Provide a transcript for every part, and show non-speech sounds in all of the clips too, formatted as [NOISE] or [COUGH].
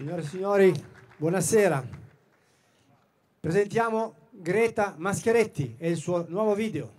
Signore e signori, buonasera. Presentiamo Greta Mascheretti e il suo nuovo video.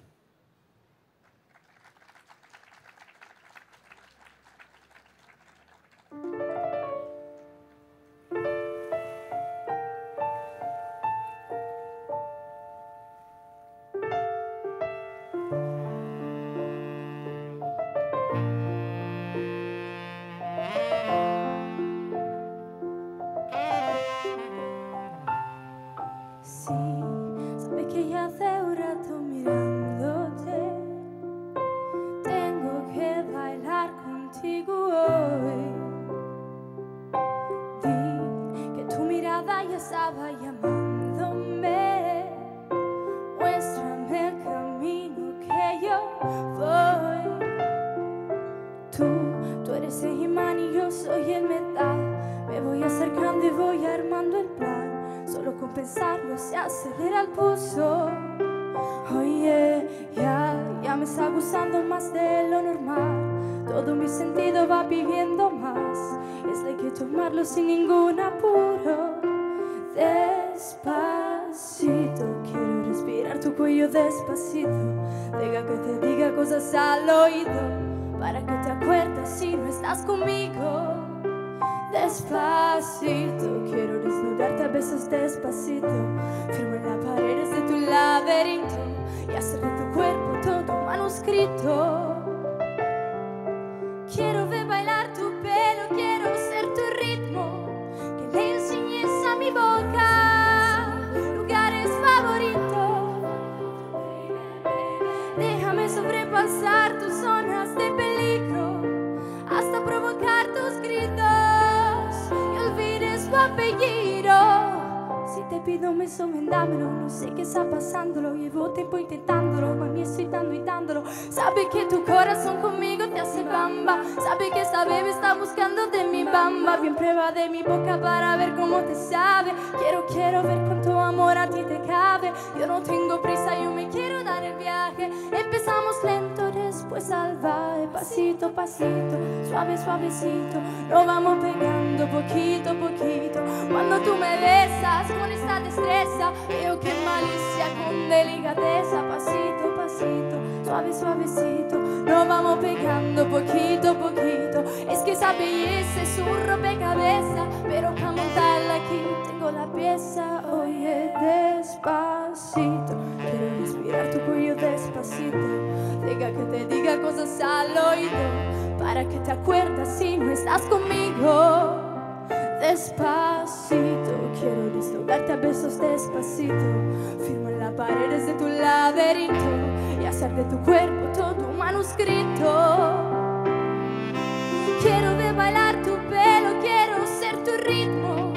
suave, suavecito. Nos vamos pegando poquito a poquito. Es que esa belleza es un cabeza. pero como montarla aquí tengo la pieza. Oye, despacito, quiero respirar tu cuello despacito. Diga que te diga cosas al oído, para que te acuerdas si no estás conmigo. Despacito, quiero desnudarte a besos despacito. Firmo en la pared de tu laberinto hacer de tu cuerpo todo un manuscrito. Quiero de bailar tu pelo, quiero ser tu ritmo.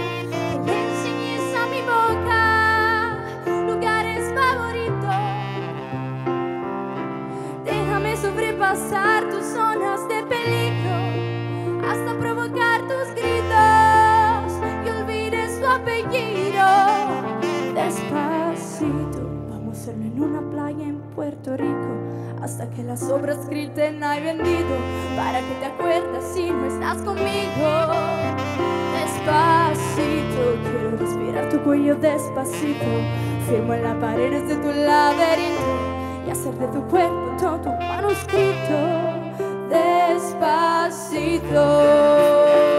enseñes a mi boca lugares favoritos. Déjame sobrepasar tus zonas de peligro. una playa en Puerto Rico hasta que las obras griten hay vendido para que te acuerdes si no estás conmigo despacito quiero respirar tu cuello despacito firmo en las paredes de tu laberinto y hacer de tu cuerpo todo un manuscrito despacito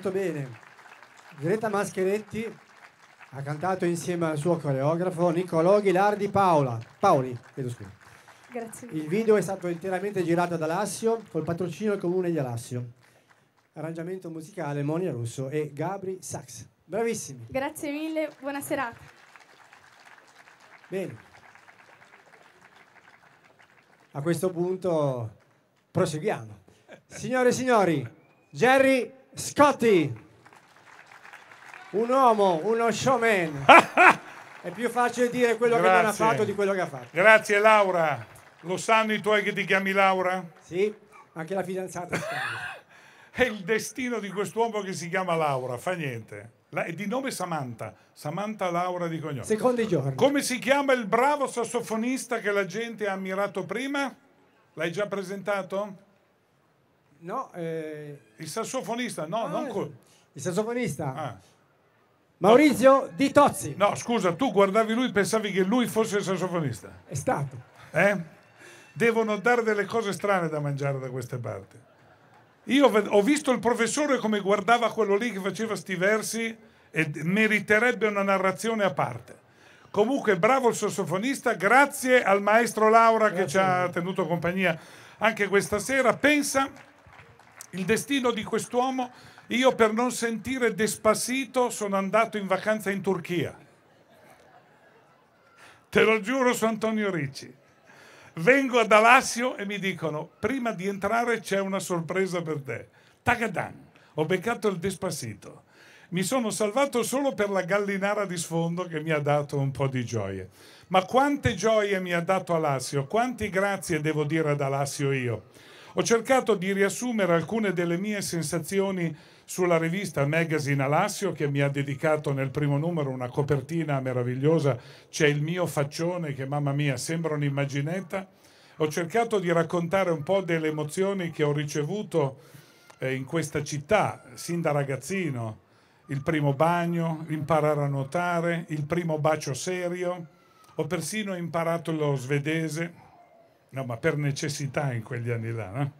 Molto bene. Violetta Mascheretti ha cantato insieme al suo coreografo Niccolò Ghilardi Paola. Paoli, chiedo scusa. Grazie. Il video è stato interamente girato ad Alassio col patrocinio del comune di Alassio. Arrangiamento musicale Monia Russo e Gabri Sax. Bravissimi. Grazie mille, buona serata. Bene. A questo punto proseguiamo. Signore e signori, Jerry Scotti, un uomo, uno showman. [LAUGHS] È più facile dire quello Grazie. che non ha fatto di quello che ha fatto. Grazie Laura. Lo sanno i tuoi che ti chiami Laura? Sì, anche la fidanzata. [LAUGHS] È il destino di quest'uomo che si chiama Laura, fa niente. La, è di nome Samantha, Samantha Laura di cognome. Secondo i giorni. Come si chiama il bravo sassofonista che la gente ha ammirato prima? L'hai già presentato? No, eh... Il sassofonista, no, ah, non... Co- il sassofonista? Ah. Maurizio Di Tozzi. No, scusa, tu guardavi lui e pensavi che lui fosse il sassofonista. È stato. Eh? Devono dare delle cose strane da mangiare da queste parti. Io ho visto il professore come guardava quello lì che faceva sti versi e meriterebbe una narrazione a parte. Comunque, bravo il sassofonista, grazie al maestro Laura grazie che ci ha tenuto compagnia anche questa sera. Pensa il destino di quest'uomo, io per non sentire despassito sono andato in vacanza in Turchia. Te lo giuro su Antonio Ricci. Vengo ad Alassio e mi dicono, prima di entrare c'è una sorpresa per te. Tagadan, ho beccato il despassito. Mi sono salvato solo per la gallinara di sfondo che mi ha dato un po' di gioie. Ma quante gioie mi ha dato Alassio, quanti grazie devo dire ad Alassio io ho cercato di riassumere alcune delle mie sensazioni sulla rivista Magazine Alassio che mi ha dedicato nel primo numero una copertina meravigliosa, c'è il mio faccione che mamma mia sembra un'immaginetta. Ho cercato di raccontare un po' delle emozioni che ho ricevuto eh, in questa città sin da ragazzino, il primo bagno, imparare a nuotare, il primo bacio serio, ho persino imparato lo svedese, no, ma per necessità in quegli anni là. No?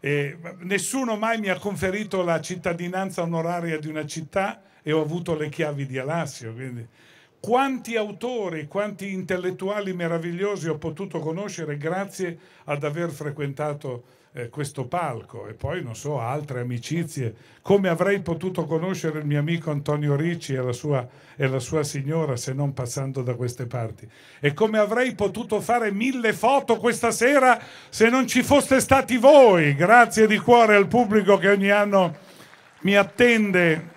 E nessuno mai mi ha conferito la cittadinanza onoraria di una città e ho avuto le chiavi di Alassio. Quindi. Quanti autori, quanti intellettuali meravigliosi ho potuto conoscere grazie ad aver frequentato eh, questo palco e poi non so altre amicizie come avrei potuto conoscere il mio amico Antonio Ricci e la sua, e la sua signora se non passando da queste parti e come avrei potuto fare mille foto questa sera se non ci foste stati voi grazie di cuore al pubblico che ogni anno mi attende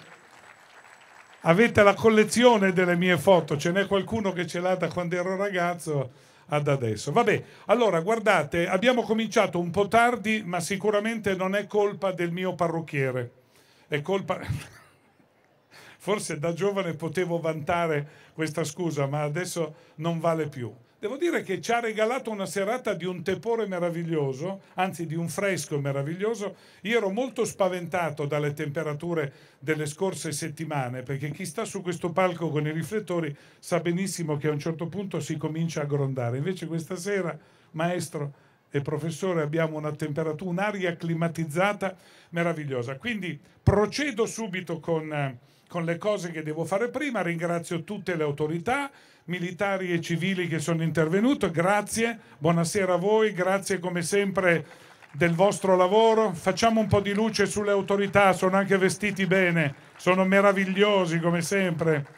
avete la collezione delle mie foto ce n'è qualcuno che ce l'ha da quando ero ragazzo ad adesso. Vabbè, allora guardate, abbiamo cominciato un po' tardi, ma sicuramente non è colpa del mio parrucchiere. È colpa... [LAUGHS] Forse da giovane potevo vantare questa scusa, ma adesso non vale più devo dire che ci ha regalato una serata di un tepore meraviglioso, anzi di un fresco meraviglioso. Io ero molto spaventato dalle temperature delle scorse settimane, perché chi sta su questo palco con i riflettori sa benissimo che a un certo punto si comincia a grondare. Invece questa sera, maestro, e professore abbiamo una temperatura, un'aria climatizzata meravigliosa. Quindi procedo subito con, con le cose che devo fare prima, ringrazio tutte le autorità, militari e civili che sono intervenuti, grazie, buonasera a voi, grazie come sempre del vostro lavoro, facciamo un po' di luce sulle autorità, sono anche vestiti bene, sono meravigliosi come sempre.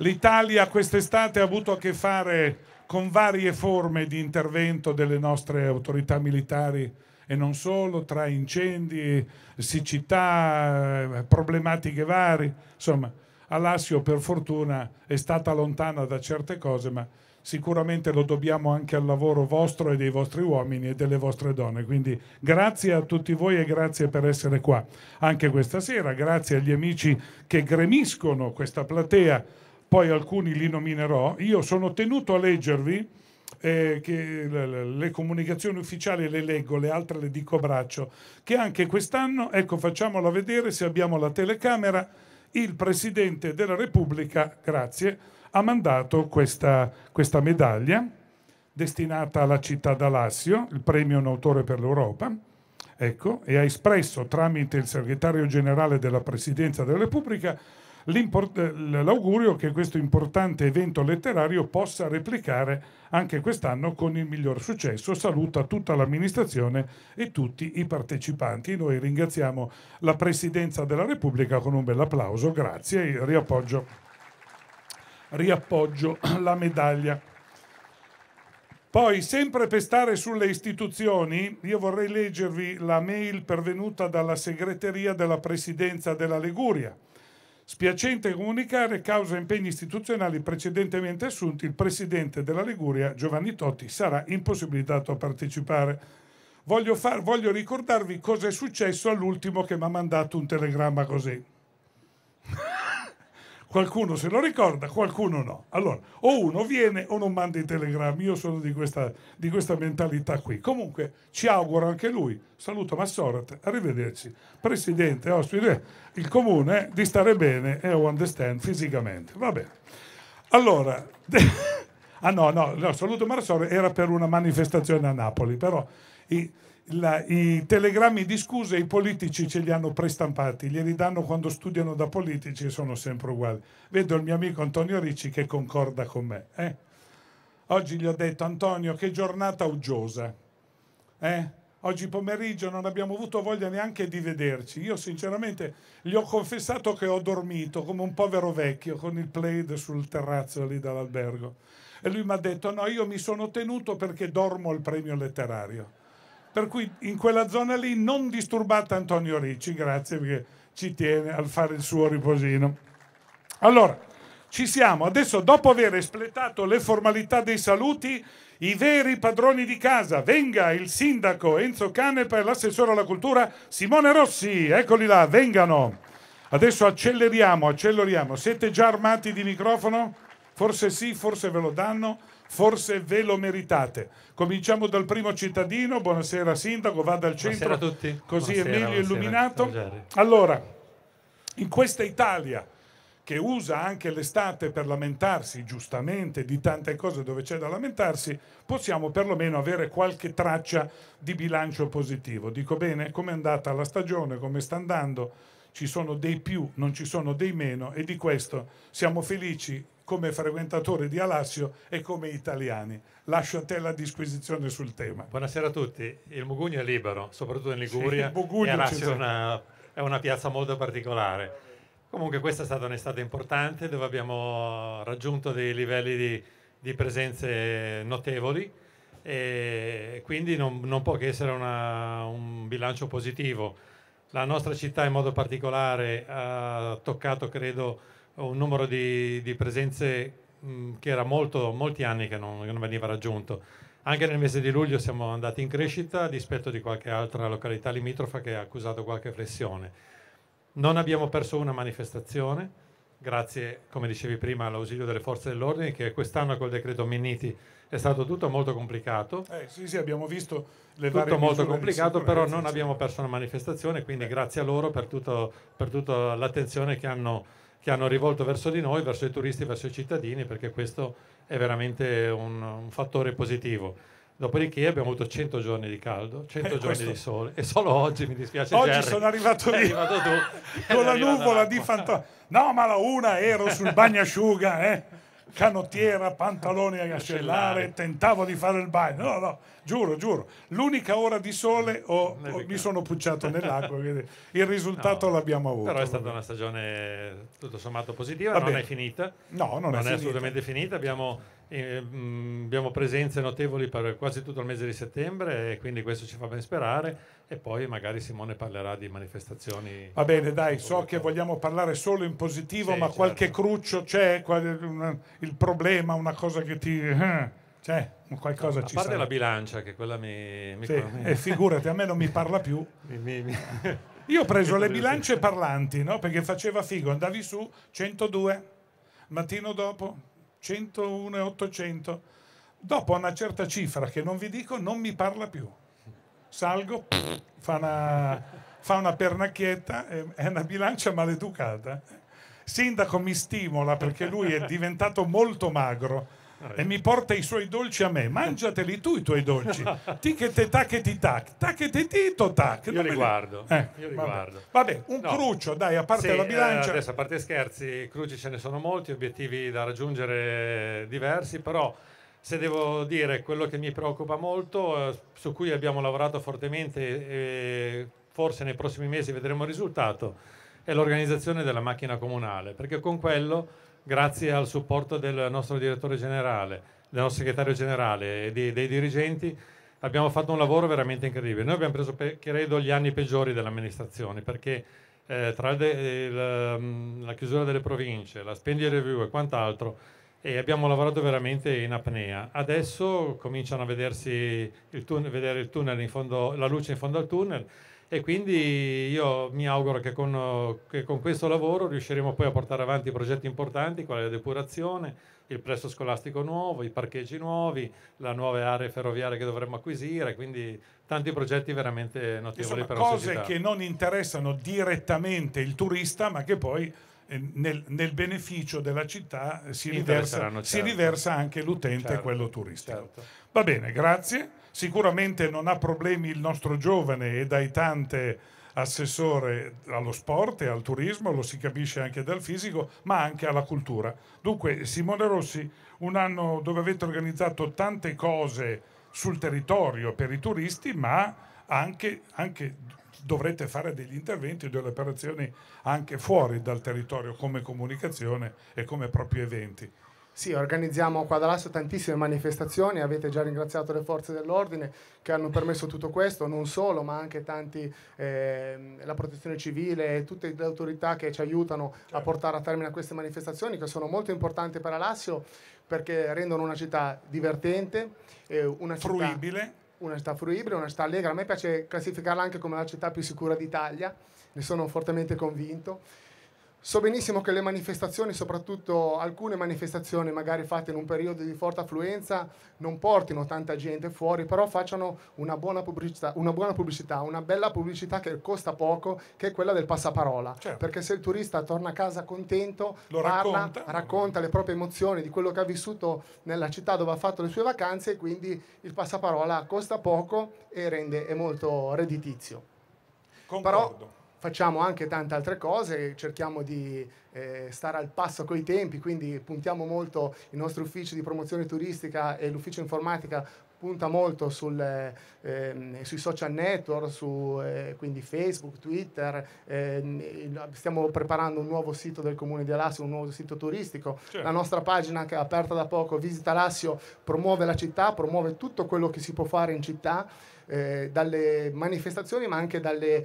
L'Italia quest'estate ha avuto a che fare con varie forme di intervento delle nostre autorità militari e non solo, tra incendi, siccità, problematiche varie. Insomma, Alassio per fortuna è stata lontana da certe cose, ma sicuramente lo dobbiamo anche al lavoro vostro e dei vostri uomini e delle vostre donne. Quindi grazie a tutti voi e grazie per essere qua anche questa sera, grazie agli amici che gremiscono questa platea poi alcuni li nominerò, io sono tenuto a leggervi eh, le, le, comunicazioni ufficiali le leggo, le altre le dico a braccio, che anche quest'anno, ecco facciamola vedere se abbiamo la telecamera, il Presidente della Repubblica, grazie, ha mandato questa, questa medaglia destinata alla città d'Alassio, il premio Nautore per l'Europa, ecco, e ha espresso tramite il segretario generale della Presidenza della Repubblica l'augurio che questo importante evento letterario possa replicare anche quest'anno con il miglior successo. Saluta tutta l'amministrazione e tutti i partecipanti. Noi ringraziamo la Presidenza della Repubblica con un bel applauso. Grazie, riappoggio, riappoggio [CLEARS THROAT] la medaglia. Poi, sempre per stare sulle istituzioni, io vorrei leggervi la mail pervenuta dalla segreteria della Presidenza della Liguria Spiacente comunicare causa impegni istituzionali precedentemente assunti, il presidente della Liguria, Giovanni Totti, sarà impossibilitato a partecipare. Voglio, far, voglio ricordarvi cosa è successo all'ultimo che mi ha mandato un telegramma così. Qualcuno se lo ricorda, qualcuno no. Allora, o uno viene o non manda i telegrammi. Io sono di questa, di questa mentalità qui. Comunque, ci auguro anche lui. Saluto Massorat, arrivederci. Presidente, ospite, il comune di stare bene e understand fisicamente. Va bene. Allora, [LAUGHS] ah no, no, no saluto Massorat era per una manifestazione a Napoli, però... I, la, i telegrammi di scuse i politici ce li hanno prestampati, glieli danno quando studiano da politici e sono sempre uguali. Vedo il mio amico Antonio Ricci che concorda con me. Eh? Oggi gli ho detto Antonio che giornata uggiosa. Eh? Oggi pomeriggio non abbiamo avuto voglia neanche di vederci. Io sinceramente gli ho confessato che ho dormito come un povero vecchio con il plaid sul terrazzo lì dall'albergo. E lui mi ha detto no, io mi sono tenuto perché dormo al premio letterario per cui in quella zona lì non disturbate Antonio Ricci, grazie perché ci tiene al fare il suo riposino. Allora, ci siamo. Adesso, dopo aver espletato le formalità dei saluti, i veri padroni di casa, venga il sindaco Enzo Canepa e l'assessore alla cultura Simone Rossi, eccoli là, vengano. Adesso acceleriamo, acceleriamo. Siete già armati di microfono? Forse sì, forse ve lo danno forse ve lo meritate. Cominciamo dal primo cittadino, buonasera sindaco, vada al centro, buonasera così buonasera, Emilio illuminato. Buonasera. Allora, in questa Italia che usa anche l'estate per lamentarsi giustamente di tante cose dove c'è da lamentarsi, possiamo perlomeno avere qualche traccia di bilancio positivo. Dico bene, com'è andata la stagione, come sta andando, ci sono dei più, non ci sono dei meno e di questo siamo felici come frequentatori di Alassio e come italiani. Lascio a te la disquisizione sul tema. Buonasera a tutti. Il Mugugno è libero, soprattutto in Liguria. Sì, Alassio è una, è una piazza molto particolare. Comunque questa è stata un'estate importante dove abbiamo raggiunto dei livelli di, di presenze notevoli e quindi non, non può che essere una, un bilancio positivo. La nostra città in modo particolare ha toccato, credo, un numero di, di presenze mh, mm, che era molto, molti anni che non, che non, veniva raggiunto. Anche nel mese di luglio siamo andati in crescita a dispetto di qualche altra località limitrofa che ha accusato qualche flessione. Non abbiamo perso una manifestazione, grazie, come dicevi prima, all'ausilio delle forze dell'ordine che quest'anno col decreto Minniti è stato tutto molto complicato. Eh, sì, sì, abbiamo visto le tutto varie molto complicato, però non abbiamo perso una manifestazione, quindi grazie a loro per, tutto, per tutta l'attenzione che hanno che hanno rivolto verso di noi, verso i turisti, verso i cittadini, perché questo è veramente un, un fattore positivo. Dopodiché abbiamo avuto 100 giorni di caldo, 100 eh, giorni questo. di sole e solo oggi mi dispiace. Oggi Jerry, sono arrivato lì arrivato tu, [LAUGHS] con la nuvola di fantasma. No, ma la una ero sul bagnasciuga, eh? canottiera, pantaloni a gascellare, tentavo di fare il bagno. No, no, giuro, giuro. L'unica ora di sole ho, ho, mi sono pucciato nell'acqua, [LAUGHS] il risultato no, l'abbiamo avuto. Però è stata una stagione tutto sommato positiva, Va non è finita. No, non, non è, è assolutamente finita. Abbiamo, eh, mm, abbiamo, presenze notevoli per quasi tutto il mese di settembre e quindi questo ci fa ben sperare. E poi magari Simone parlerà di manifestazioni. Va bene, dai, so che vogliamo parlare solo in positivo, sì, ma certo. qualche cruccio c'è, il problema, una cosa che ti... Eh, c'è qualcosa no, ci A parte sarà. la bilancia, che quella mi... mi sì, E figurati, a me non mi parla più. [LAUGHS] Io ho preso le bilance parlanti, no? Perché faceva figo, andavi su 102, mattino dopo 101 e 800. Dopo una certa cifra che non vi dico, non mi parla più. Salgo, fa una, fa una pernacchietta, è una bilancia maleducata. Sindaco mi stimola perché lui è diventato molto magro e mi porta i suoi dolci a me. Mangiateli tu i tuoi dolci. [LAUGHS] Tichete taccheti tac, tacchete tito tac. Io li guardo. Eh, io li vabbè. guardo. Vabbè, un no. crucio, dai, a parte sì, la eh, bilancia. Eh, adesso, a parte scherzi, cruci ce ne sono molti, obiettivi da raggiungere diversi, però se devo dire quello che mi preoccupa molto, eh, su cui abbiamo lavorato fortemente e forse nei prossimi mesi vedremo il risultato, è l'organizzazione della macchina comunale, perché con quello grazie al supporto del nostro direttore generale, del nostro segretario generale e dei, dei dirigenti, abbiamo fatto un lavoro veramente incredibile. Noi abbiamo preso, credo, gli anni peggiori dell'amministrazione perché eh, tra de, la, mm, la, chiusura delle province, la spending review e quant'altro, e abbiamo lavorato veramente in apnea. Adesso cominciano a vedersi il tunnel, vedere il tunnel in fondo, la luce in fondo al tunnel e quindi io mi auguro che con, che con, questo lavoro riusciremo poi a portare avanti progetti importanti quali la depurazione, il presso scolastico nuovo, i parcheggi nuovi, le nuove aree ferroviarie che dovremmo acquisire, quindi tanti progetti veramente notevoli Insomma, per la società. Cose che non interessano direttamente il turista ma che poi eh, nel, nel beneficio della città eh, si riversa, certo. si riversa, anche l'utente, certo, quello turistico. Certo. Va bene, grazie. Sicuramente non ha problemi il nostro giovane e dai tante assessore allo sport e al turismo, lo si capisce anche dal fisico, ma anche alla cultura. Dunque, Simone Rossi, un anno dove avete organizzato tante cose sul territorio per i turisti, ma anche, anche dovrete fare degli interventi e delle operazioni anche fuori dal territorio come comunicazione e come propri eventi. Sì, organizziamo qua da Lasso tantissime manifestazioni, avete già ringraziato le forze dell'ordine che hanno permesso tutto questo, non solo, ma anche tanti, eh, la protezione civile e tutte le autorità che ci aiutano a certo. portare a termine queste manifestazioni che sono molto importanti per Alassio perché rendono una città divertente, eh, una città... Fruibile una città fruibile, una città allegra. A me piace classificarla anche come la città più sicura d'Italia, ne sono fortemente convinto. So benissimo che le manifestazioni, soprattutto alcune manifestazioni magari fatte in un periodo di forte affluenza, non portino tanta gente fuori, però facciano una buona pubblicità, una, buona pubblicità, una bella pubblicità che costa poco, che è quella del passaparola. Certo. Perché se il turista torna a casa contento, Lo parla, racconta. racconta le proprie emozioni di quello che ha vissuto nella città dove ha fatto le sue vacanze e quindi il passaparola costa poco e rende, è molto redditizio. Concordo. Però, facciamo anche tante altre cose, cerchiamo di eh, stare al passo coi tempi, quindi puntiamo molto il nostro ufficio di promozione turistica e l'ufficio informatica punta molto sul, eh, ehm, sui social network, su eh, quindi Facebook, Twitter, eh, stiamo preparando un nuovo sito del comune di Alassio, un nuovo sito turistico, certo. la nostra pagina che è aperta da poco, Visita Alassio, promuove la città, promuove tutto quello che si può fare in città eh, dalle manifestazioni ma anche dalle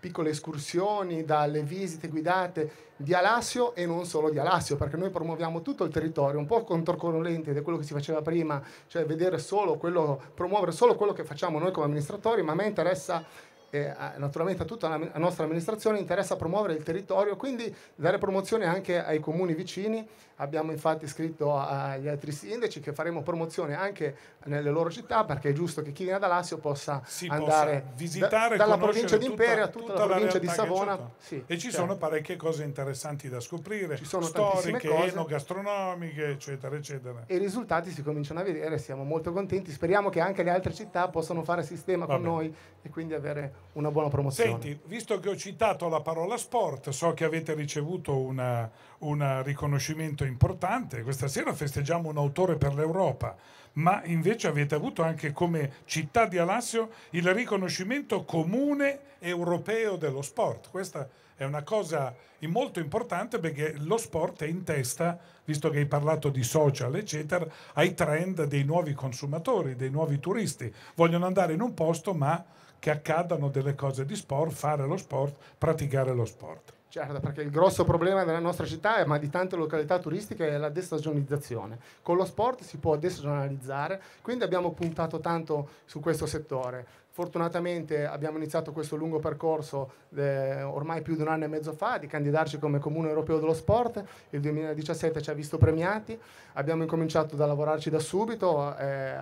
piccole escursioni, dalle visite guidate di Alassio e non solo di Alassio, perché noi promuoviamo tutto il territorio, un po' controcorrente di quello che si faceva prima, cioè vedere solo quello, promuovere solo quello che facciamo noi come amministratori, ma a me interessa eh, naturalmente a tutta la, nostra amministrazione interessa promuovere il territorio, quindi dare promozione anche ai comuni vicini Abbiamo infatti scritto agli altri sindaci che faremo promozione anche nelle loro città perché è giusto che chi viene da Lazio possa si andare possa visitare, da, dalla provincia di Imperia a tutta, tutta, la provincia la di Savona. Sì, e ci certo. sono parecchie cose interessanti da scoprire, ci sono storiche, cose. enogastronomiche, eccetera, eccetera. E i risultati si cominciano a vedere, siamo molto contenti, speriamo che anche le altre città possano fare sistema Va con bene. noi e quindi avere una buona promozione. Senti, visto che ho citato la parola sport, so che avete ricevuto una un riconoscimento importante. Questa sera festeggiamo un autore per l'Europa, ma invece avete avuto anche come città di Alassio il riconoscimento comune europeo dello sport. Questa è una cosa molto importante perché lo sport è in testa, visto che hai parlato di social, eccetera, ai trend dei nuovi consumatori, dei nuovi turisti. Vogliono andare in un posto, ma che accadano delle cose di sport, fare lo sport, praticare lo sport. Certo, perché il grosso problema della nostra città, ma di tante località turistiche, è la destagionalizzazione. Con lo sport si può destagionalizzare, quindi abbiamo puntato tanto su questo settore. Fortunatamente abbiamo iniziato questo lungo percorso eh, ormai più di un anno e mezzo fa di candidarci come Comune Europeo dello Sport, il 2017 ci ha visto premiati, abbiamo incominciato da lavorarci da subito, eh,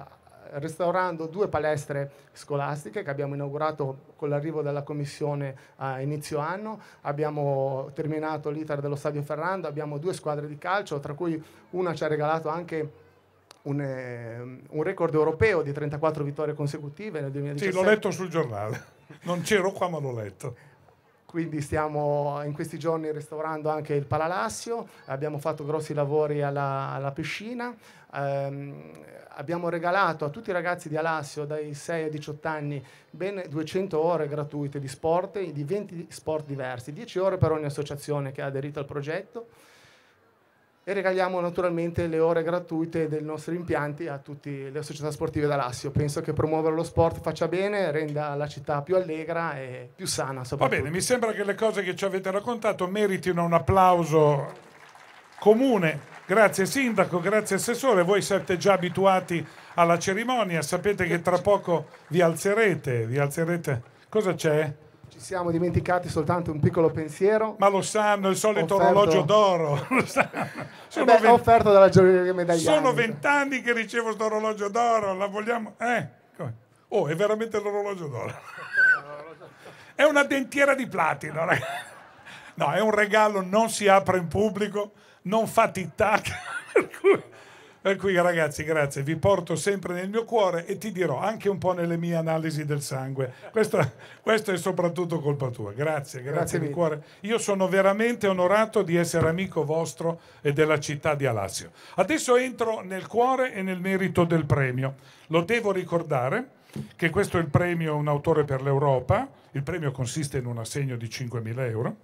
restaurando due palestre scolastiche che abbiamo inaugurato con l'arrivo della commissione a inizio anno, abbiamo terminato l'iter dello stadio Ferrando, abbiamo due squadre di calcio, tra cui una ci ha regalato anche un, eh, un, record europeo di 34 vittorie consecutive nel 2017. Sì, l'ho letto sul giornale. Non c'ero qua, ma l'ho letto quindi stiamo in questi giorni restaurando anche il Palalassio, abbiamo fatto grossi lavori alla, alla piscina, ehm, abbiamo regalato a tutti i ragazzi di Alassio dai 6 ai 18 anni ben 200 ore gratuite di sport, di 20 sport diversi, 10 ore per ogni associazione che ha aderito al progetto e regaliamo naturalmente le ore gratuite dei nostri impianti a tutte le società sportive d'Alassio. Penso che promuovere lo sport faccia bene, renda la città più allegra e più sana. Va bene, mi sembra che le cose che ci avete raccontato meritino un applauso comune. Grazie Sindaco, grazie Assessore, voi siete già abituati alla cerimonia, sapete che tra poco vi alzerete, vi alzerete. Cosa c'è? Ci siamo dimenticati soltanto un piccolo pensiero. Ma lo sanno, il solito offerto... orologio d'oro. [LAUGHS] Lo sanno. Sono eh beh, offerto dalla gioielleria medaglia. Sono vent'anni che ricevo questo orologio d'oro, la vogliamo... Eh? Oh, è veramente l'orologio d'oro. è una dentiera di platino, No, è un regalo, non si apre in pubblico, non fa tic-tac. [LAUGHS] Per cui ragazzi, grazie, vi porto sempre nel mio cuore e ti dirò anche un po' nelle mie analisi del sangue. Questo, questo è soprattutto colpa tua. Grazie, grazie, grazie di cuore. Io sono veramente onorato di essere amico vostro e della città di Alassio. Adesso entro nel cuore e nel merito del premio. Lo devo ricordare che questo è il premio Un autore per l'Europa. Il premio consiste in un assegno di 5.000 euro.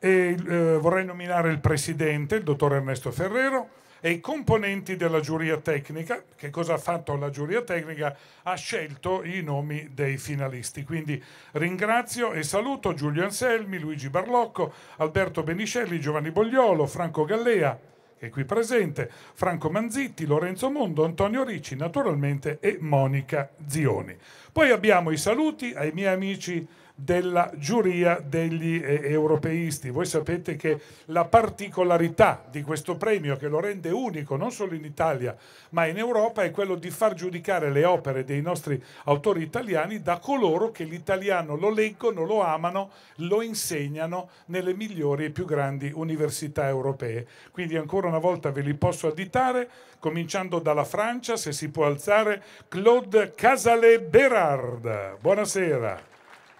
E, eh, vorrei nominare il presidente, il dottor Ernesto Ferrero e i componenti della giuria tecnica. Che cosa ha fatto la giuria tecnica? Ha scelto i nomi dei finalisti. Quindi ringrazio e saluto Giulio Anselmi, Luigi Barlocco, Alberto Benicelli, Giovanni Bogliolo, Franco Gallea, che è qui presente, Franco Manzitti, Lorenzo Mondo, Antonio Ricci naturalmente e Monica Zioni. Poi abbiamo i saluti ai miei amici della giuria degli eh, europeisti. Voi sapete che la particolarità di questo premio che lo rende unico non solo in Italia ma in Europa è quello di far giudicare le opere dei nostri autori italiani da coloro che l'italiano lo leggono, lo amano, lo insegnano nelle migliori e più grandi università europee. Quindi ancora una volta ve li posso additare, cominciando dalla Francia, se si può alzare, Claude Casale Berard. Buonasera.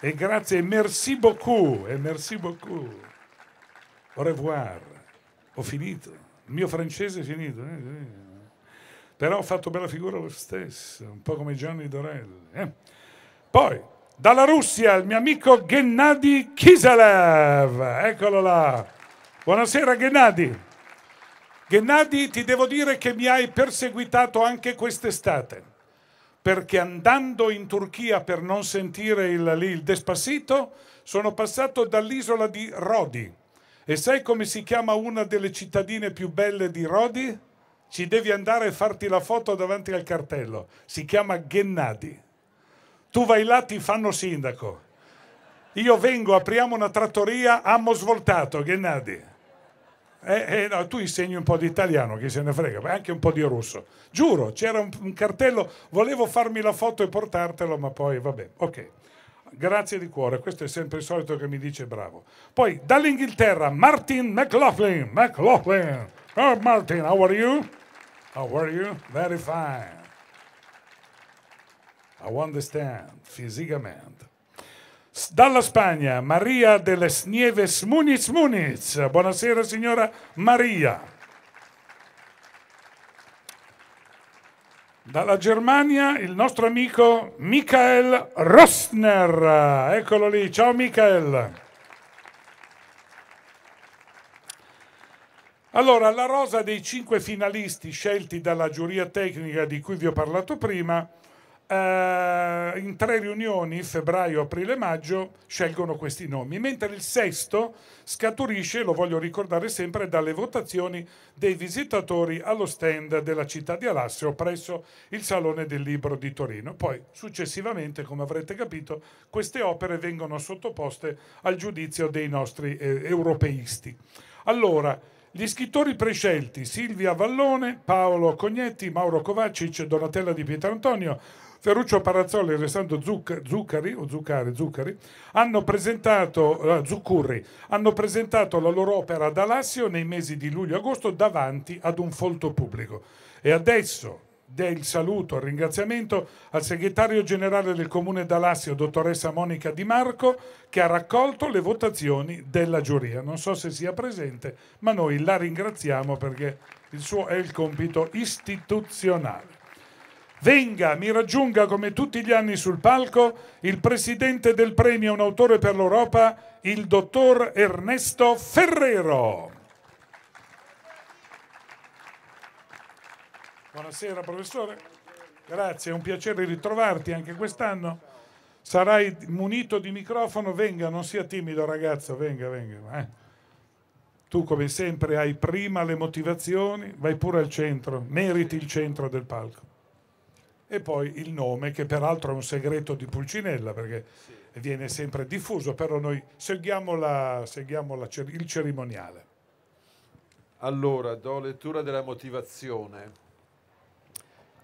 E grazie, e merci beaucoup, e merci beaucoup. Au revoir. Ho finito. Il mio francese è finito. Eh? Però ho fatto bella figura lo stesso, un po' come Gianni Dorelli. Eh? Poi, dalla Russia, il mio amico Gennady Kiselev. Eccolo là. Buonasera Gennady. Gennady, ti devo dire che mi hai perseguitato anche quest'estate perché andando in Turchia per non sentire il, lì il Despassito sono passato dall'isola di Rodi. E sai come si chiama una delle cittadine più belle di Rodi? Ci devi andare a farti la foto davanti al cartello. Si chiama Gennadi. Tu vai là, ti fanno sindaco. Io vengo, apriamo una trattoria, amo svoltato, Gennadi. Eh, eh, no, tu insegni un po' di italiano, chi se ne frega, ma anche un po' di russo. Giuro, c'era un, un, cartello, volevo farmi la foto e portartelo, ma poi vabbè, ok. Grazie di cuore, questo è sempre il solito che mi dice bravo. Poi dall'Inghilterra, Martin McLaughlin. McLaughlin. Oh, Martin, how are you? How are you? Very fine. I understand, fisicamente. Dalla Spagna, Maria de Nieves Muniz Muniz. Buonasera signora Maria. Dalla Germania il nostro amico Michael Rosner. Eccolo lì, ciao Michael. Allora, la rosa dei cinque finalisti scelti dalla giuria tecnica di cui vi ho parlato prima eh, in tre riunioni, febbraio, aprile e maggio, scelgono questi nomi, mentre il sesto scaturisce, lo voglio ricordare sempre, dalle votazioni dei visitatori allo stand della città di Alassio presso il Salone del Libro di Torino. Poi successivamente, come avrete capito, queste opere vengono sottoposte al giudizio dei nostri eh, europeisti. Allora, gli scrittori prescelti Silvia Vallone, Paolo Cognetti, Mauro Kovacic, Donatella Di Pietrantonio, Ferruccio Parazzoli e Alessandro Zuc- Zuccari, o Zuccari, Zuccari hanno, presentato, uh, Zuccurri, hanno presentato la loro opera ad Alassio nei mesi di luglio agosto davanti ad un folto pubblico. E adesso del saluto e ringraziamento al segretario generale del comune d'Alassio, dottoressa Monica Di Marco, che ha raccolto le votazioni della giuria. Non so se sia presente, ma noi la ringraziamo perché il suo è il compito istituzionale. Venga, mi raggiunga come tutti gli anni sul palco il presidente del premio Un autore per l'Europa, il dottor Ernesto Ferrero. Buonasera professore, grazie, è un piacere ritrovarti anche quest'anno. Sarai munito di microfono, venga, non sia timido ragazzo, venga, venga. Eh. Tu come sempre hai prima le motivazioni, vai pure al centro, meriti il centro del palco e poi il nome, che peraltro è un segreto di Pulcinella, perché sì. viene sempre diffuso, però noi seguiamo, la, seguiamo la, il cerimoniale. Allora, do lettura della motivazione.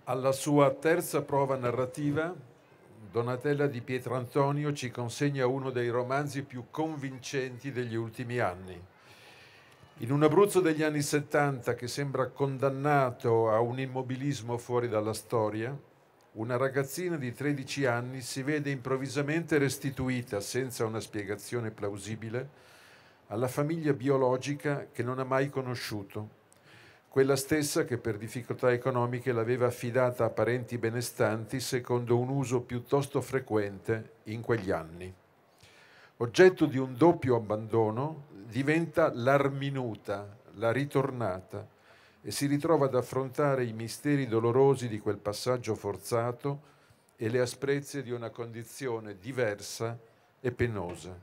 Alla sua terza prova narrativa, Donatella di Pietrantonio ci consegna uno dei romanzi più convincenti degli ultimi anni. In un Abruzzo degli anni 70 che sembra condannato a un immobilismo fuori dalla storia, una ragazzina di 13 anni si vede improvvisamente restituita, senza una spiegazione plausibile, alla famiglia biologica che non ha mai conosciuto, quella stessa che per difficoltà economiche l'aveva affidata a parenti benestanti secondo un uso piuttosto frequente in quegli anni. Oggetto di un doppio abbandono diventa l'arminuta, la ritornata, e si ritrova ad affrontare i misteri dolorosi di quel passaggio forzato e le asprezze di una condizione diversa e penosa.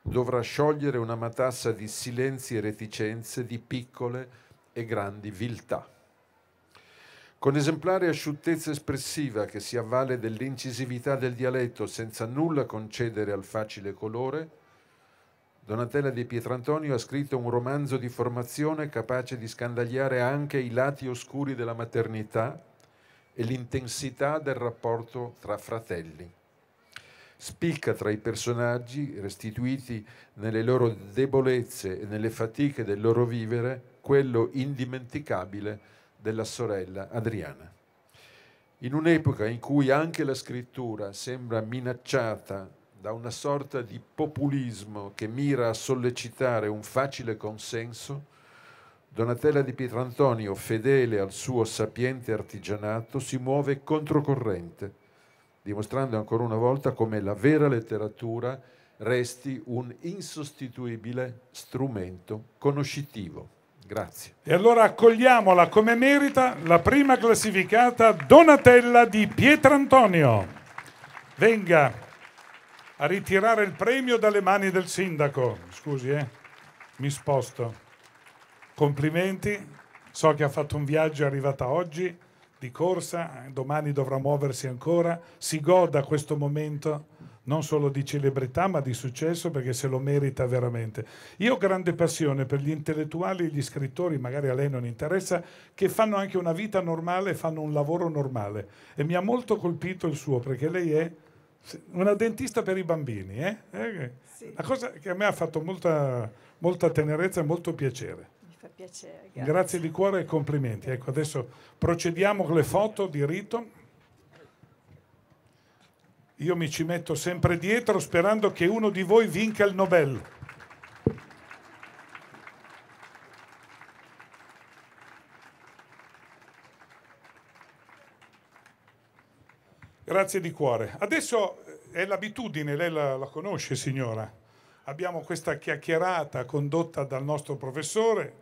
Dovrà sciogliere una matassa di silenzi e reticenze, di piccole e grandi viltà. Con esemplare asciuttezza espressiva che si avvale dell'incisività del dialetto senza nulla concedere al facile colore, Donatella di Pietrantonio ha scritto un romanzo di formazione capace di scandagliare anche i lati oscuri della maternità e l'intensità del rapporto tra fratelli. Spicca tra i personaggi, restituiti nelle loro debolezze e nelle fatiche del loro vivere, quello indimenticabile della sorella Adriana. In un'epoca in cui anche la scrittura sembra minacciata da una sorta di populismo che mira a sollecitare un facile consenso, Donatella di Pietrantonio, fedele al suo sapiente artigianato, si muove controcorrente, dimostrando ancora una volta come la vera letteratura resti un insostituibile strumento conoscitivo. Grazie. E allora accogliamola come merita la prima classificata Donatella di Pietrantonio. Venga a ritirare il premio dalle mani del sindaco. Scusi, eh? mi sposto. Complimenti, so che ha fatto un viaggio, è arrivata oggi di corsa, domani dovrà muoversi ancora, si goda questo momento non solo di celebrità ma di successo perché se lo merita veramente. Io ho grande passione per gli intellettuali e gli scrittori, magari a lei non interessa, che fanno anche una vita normale, fanno un lavoro normale e mi ha molto colpito il suo perché lei è una dentista per i bambini, eh? eh? eh. Sì. Una cosa che a me ha fatto molta, molta tenerezza e molto piacere. Mi fa piacere. Grazie. grazie di cuore e complimenti. Ecco, adesso procediamo con le foto di rito. Io mi ci metto sempre dietro sperando che uno di voi vinca il Nobel. Grazie di cuore. Adesso eh, è l'abitudine, lei la, la conosce signora. Abbiamo questa chiacchierata condotta dal nostro professore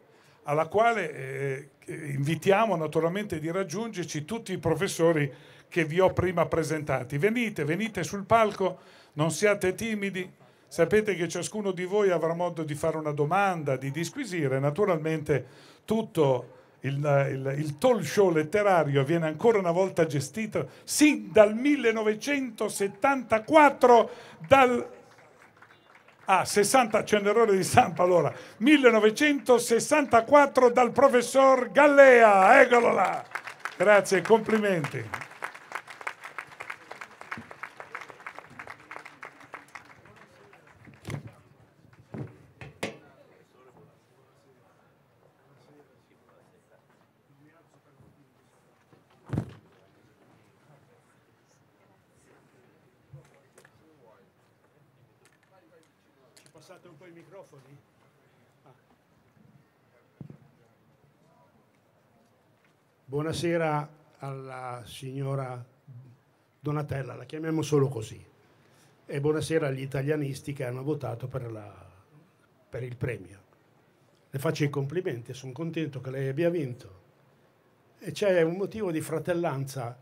alla quale eh, eh, invitiamo naturalmente di raggiungerci tutti i professori che vi ho prima presentati. Venite, venite sul palco, non siate timidi, sapete che ciascuno di voi avrà modo di fare una domanda, di disquisire, naturalmente tutto il, il, il talk show letterario viene ancora una volta gestito sin dal 1974 dal Ah, 60, c'è un errore di stampa allora. 1964 dal professor Gallea, eccolo là. Grazie, complimenti. Buonasera alla signora Donatella, la chiamiamo solo così, e buonasera agli italianisti che hanno votato per, la, per il premio. Le faccio i complimenti, sono contento che lei abbia vinto. E c'è un motivo di fratellanza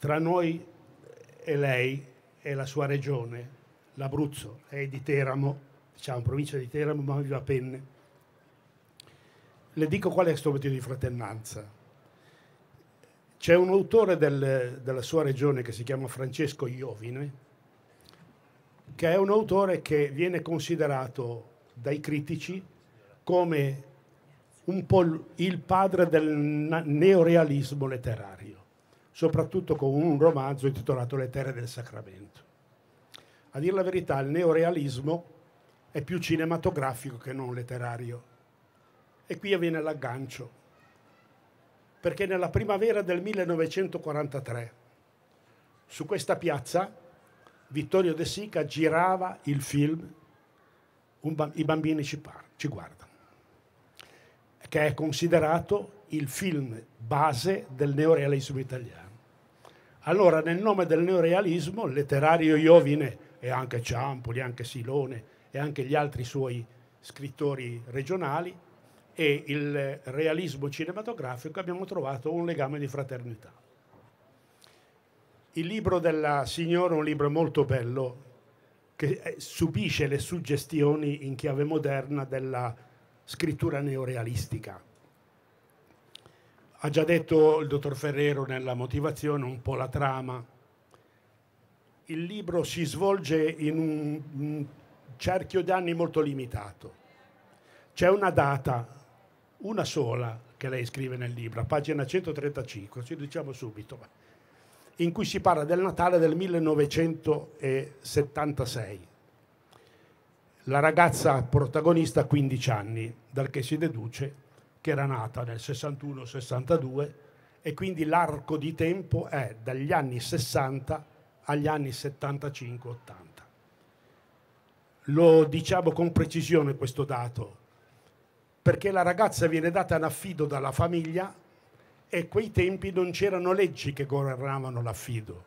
tra noi e lei e la sua regione, l'Abruzzo, è di Teramo, diciamo provincia di Teramo, ma vive a Penne. Le dico qual è questo motivo di fratellanza c'è un autore del, della sua regione che si chiama Francesco Iovine, che è un autore che viene considerato dai critici come un po' il padre del neorealismo letterario, soprattutto con un romanzo intitolato Le terre del sacramento. A dire la verità, il neorealismo è più cinematografico che non letterario. E qui avviene l'aggancio perché nella primavera del 1943 su questa piazza Vittorio De Sica girava il film I bambini ci, par- ci guardano, che è considerato il film base del neorealismo italiano. Allora, nel nome del neorealismo, il letterario Iovine e anche Ciampoli, anche Silone e anche gli altri suoi scrittori regionali e il realismo cinematografico abbiamo trovato un legame di fraternità. Il libro della signora è un libro molto bello che eh, subisce le suggestioni in chiave moderna della scrittura neorealistica. Ha già detto il dottor Ferrero nella motivazione un po' la trama. Il libro si svolge in un cerchio di molto limitato. C'è una data, una sola che lei scrive nel libro, a pagina 135, ci diciamo subito, in cui si parla del Natale del 1976. La ragazza protagonista ha 15 anni, dal che si deduce che era nata nel 61-62 e quindi l'arco di tempo è dagli anni 60 agli anni 75-80. Lo diciamo con precisione questo dato, perché la ragazza viene data in affido dalla famiglia e quei tempi non c'erano leggi che governavano l'affido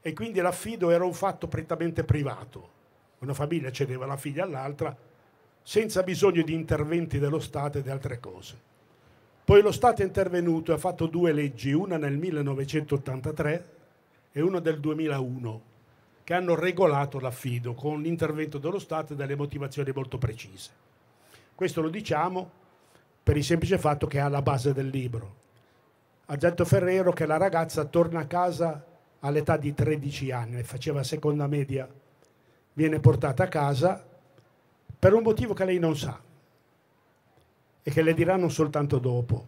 e quindi l'affido era un fatto prettamente privato. Una famiglia cedeva la figlia all'altra senza bisogno di interventi dello Stato e di altre cose. Poi lo Stato è intervenuto e ha fatto due leggi, una nel 1983 e una del 2001, che hanno regolato l'affido con l'intervento dello Stato e delle motivazioni molto precise. Questo lo diciamo per il semplice fatto che è alla base del libro. Ha detto Ferrero che la ragazza torna a casa all'età di 13 anni, faceva seconda media, viene portata a casa per un motivo che lei non sa e che le diranno soltanto dopo.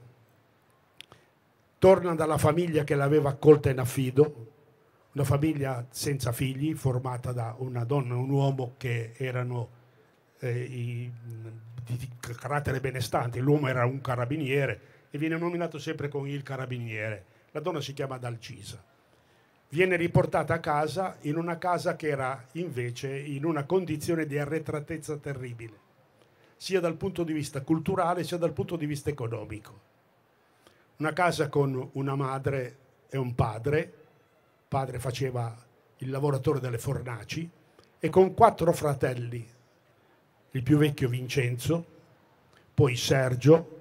Torna dalla famiglia che l'aveva accolta in affido, una famiglia senza figli, formata da una donna e un uomo che erano eh, i di, di carattere benestante, l'uomo era un carabiniere e viene nominato sempre con il carabiniere, la donna si chiama Dalcisa. Viene riportata a casa in una casa che era invece in una condizione di arretratezza terribile, sia dal punto di vista culturale sia dal punto di vista economico. Una casa con una madre e un padre, padre faceva il lavoratore delle fornaci, e con quattro fratelli, il più vecchio Vincenzo, poi Sergio,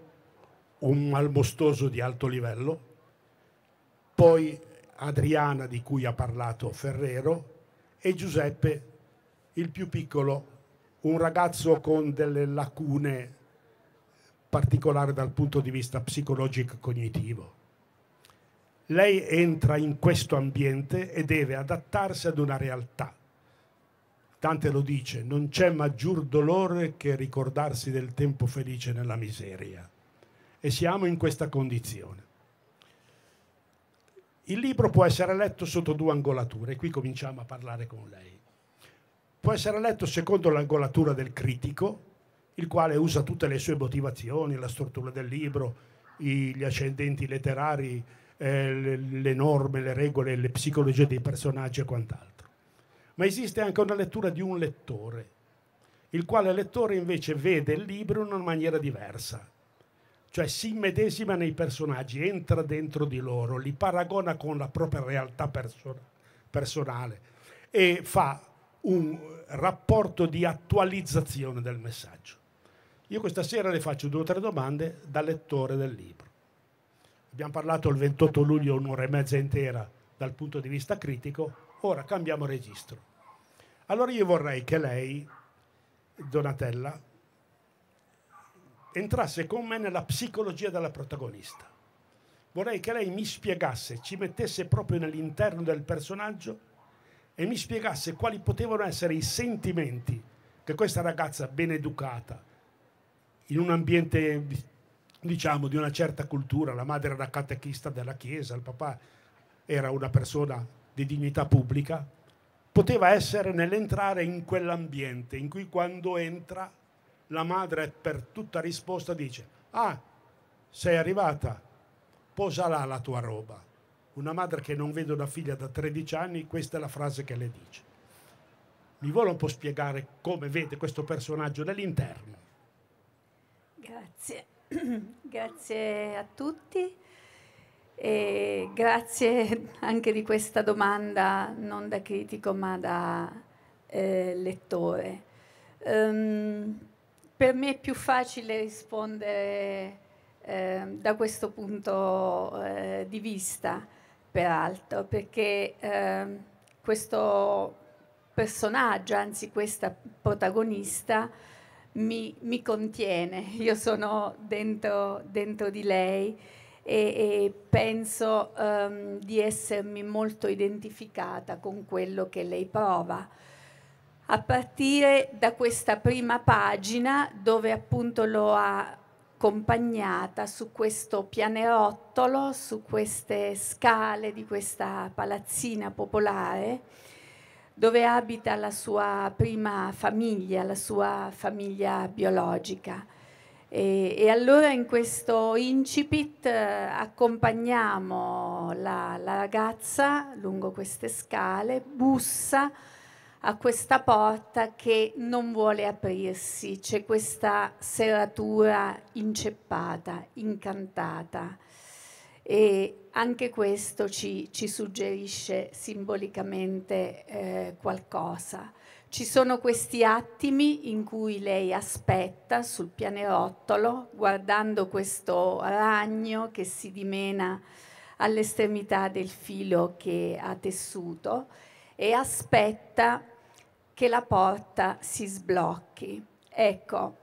un malmostoso di alto livello, poi Adriana di cui ha parlato Ferrero e Giuseppe, il più piccolo, un ragazzo con delle lacune particolari dal punto di vista psicologico e cognitivo. Lei entra in questo ambiente e deve adattarsi ad una realtà Dante lo dice, non c'è maggior dolore che ricordarsi del tempo felice nella miseria. E siamo in questa condizione. Il libro può essere letto sotto due angolature, e qui cominciamo a parlare con lei. Può essere letto secondo l'angolatura del critico, il quale usa tutte le sue motivazioni, la struttura del libro, gli ascendenti letterari, eh, le norme, le regole, le psicologie dei personaggi e quant'altro ma esiste anche una lettura di un lettore, il quale lettore invece vede il libro in una maniera diversa, cioè si immedesima nei personaggi, entra dentro di loro, li paragona con la propria realtà perso- personale e fa un rapporto di attualizzazione del messaggio. Io questa sera le faccio due o tre domande da lettore del libro. Abbiamo parlato il 28 luglio un'ora e mezza intera dal punto di vista critico, Ora cambiamo registro. Allora io vorrei che lei, Donatella, entrasse con me nella psicologia della protagonista. Vorrei che lei mi spiegasse, ci mettesse proprio nell'interno del personaggio e mi spiegasse quali potevano essere i sentimenti che questa ragazza ben educata, in un ambiente diciamo di una certa cultura, la madre era catechista della chiesa, il papà era una persona di dignità pubblica, poteva essere nell'entrare in quell'ambiente in cui quando entra la madre per tutta risposta dice ah sei arrivata posa là la tua roba una madre che non vede una figlia da 13 anni questa è la frase che le dice mi vuole un po' spiegare come vede questo personaggio dall'interno grazie [CLEARS THROAT] grazie a tutti e grazie [LAUGHS] anche di questa domanda, non da critico ma da eh, lettore. Um, per me è più facile rispondere eh, da questo punto eh, di vista, peraltro, perché ehm, questo personaggio, anzi questa protagonista, mi, mi contiene, io sono dentro, dentro di lei e, e penso um, di essermi molto identificata con quello che lei prova. A partire da questa prima pagina dove appunto lo ha accompagnata su questo pianerottolo, su queste scale di questa palazzina popolare dove abita la sua prima famiglia, la sua famiglia biologica. E, e, allora in questo incipit eh, accompagniamo la, la ragazza lungo queste scale, bussa a questa porta che non vuole aprirsi, c'è questa serratura inceppata, incantata e anche questo ci, ci suggerisce simbolicamente eh, qualcosa. Ci sono questi attimi in cui lei aspetta sul pianerottolo, guardando questo ragno che si dimena all'estremità del filo che ha tessuto e aspetta che la porta si sblocchi. Ecco,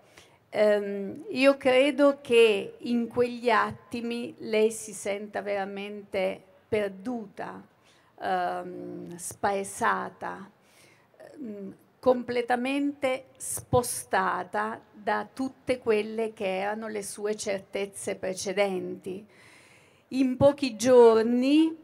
ehm, io credo che in quegli attimi lei si senta veramente perduta, ehm, spaesata, Mm, completamente spostata da tutte quelle che erano le sue certezze precedenti. In pochi giorni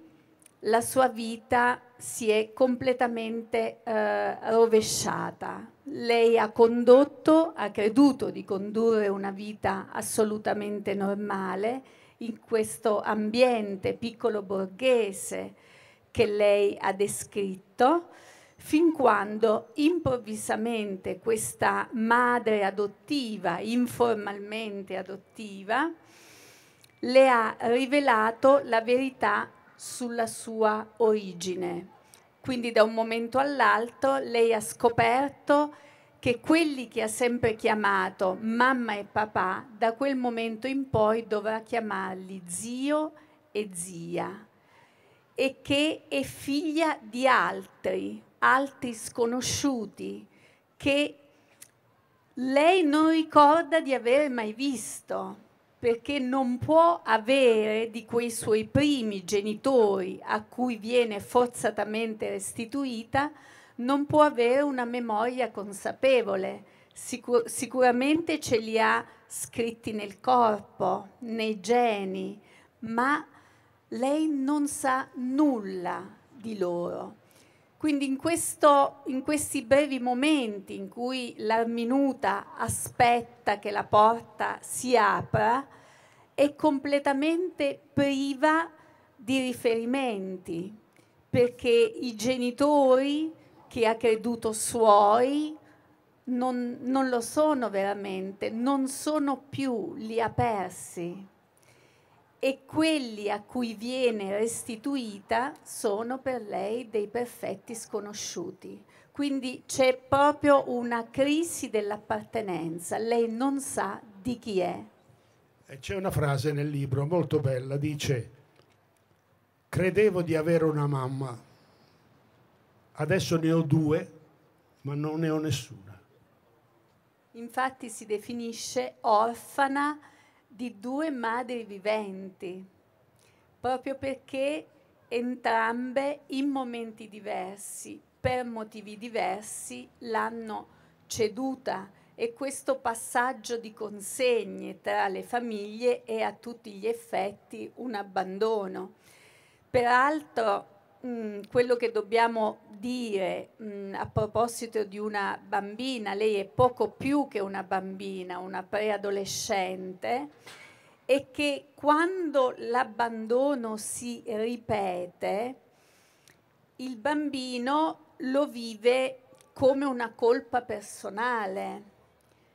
la sua vita si è completamente eh, rovesciata. Lei ha condotto, ha creduto di condurre una vita assolutamente normale in questo ambiente piccolo borghese che lei ha descritto fin quando improvvisamente questa madre adottiva, informalmente adottiva, le ha rivelato la verità sulla sua origine. Quindi da un momento all'altro lei ha scoperto che quelli che ha sempre chiamato mamma e papà, da quel momento in poi dovrà chiamarli zio e zia e che è figlia di altri, altri sconosciuti che lei non ricorda di avere mai visto perché non può avere di quei suoi primi genitori a cui viene forzatamente restituita, non può avere una memoria consapevole. Sicur sicuramente ce li ha scritti nel corpo, nei geni, ma lei non sa nulla di loro. Quindi in, questo, in, questi brevi momenti in cui la minuta aspetta che la porta si apra, è completamente priva di riferimenti, perché i genitori che ha creduto suoi non, non lo sono veramente, non sono più, li ha persi e quelli a cui viene restituita sono per lei dei perfetti sconosciuti. Quindi c'è proprio una crisi dell'appartenenza, lei non sa di chi è. C'è una frase nel libro molto bella, dice, credevo di avere una mamma, adesso ne ho due, ma non ne ho nessuna. Infatti si definisce orfana di due madri viventi, proprio perché entrambe in momenti diversi, per motivi diversi, l'hanno ceduta e questo passaggio di consegne tra le famiglie è a tutti gli effetti un abbandono. Peraltro mh, mm, quello che dobbiamo dire mh, mm, a proposito di una bambina, lei è poco più che una bambina, una preadolescente, è che quando l'abbandono si ripete, il bambino lo vive come una colpa personale.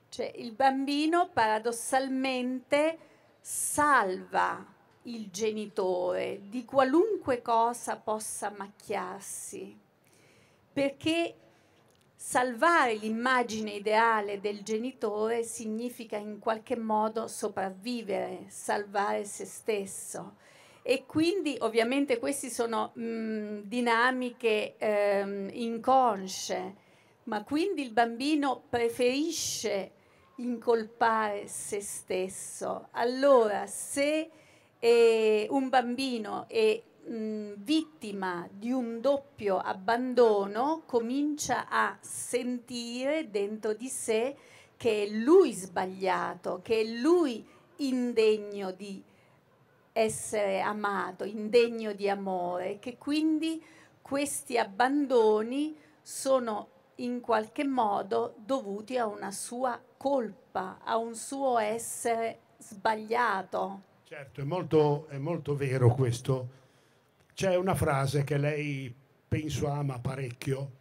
Cioè il bambino paradossalmente salva il genitore di qualunque cosa possa macchiarsi, perché salvare l'immagine ideale del genitore significa in qualche modo sopravvivere, salvare se stesso. E quindi ovviamente queste sono mh, mm, dinamiche ehm, inconsce, ma quindi il bambino preferisce incolpare se stesso. Allora, se e un bambino è mh, mm, vittima di un doppio abbandono comincia a sentire dentro di sé che è lui sbagliato, che è lui indegno di essere amato, indegno di amore, che quindi questi abbandoni sono in qualche modo dovuti a una sua colpa, a un suo essere sbagliato. Certo, è molto, è molto vero questo. C'è una frase che lei penso ama parecchio.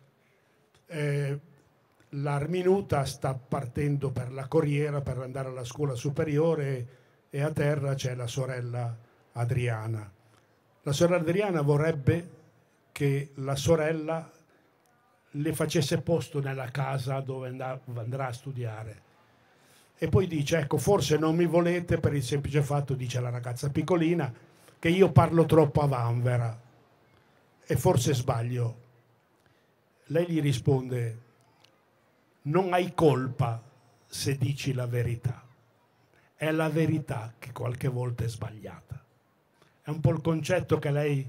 Eh, L'Arminuta sta partendo per la Corriera per andare alla scuola superiore e a terra c'è la sorella Adriana. La sorella Adriana vorrebbe che la sorella le facesse posto nella casa dove andrà a studiare e poi dice ecco forse non mi volete per il semplice fatto, dice la ragazza piccolina, che io parlo troppo a Vanvera e forse sbaglio. Lei gli risponde non hai colpa se dici la verità, è la verità che qualche volta è sbagliata. È un po' il concetto che lei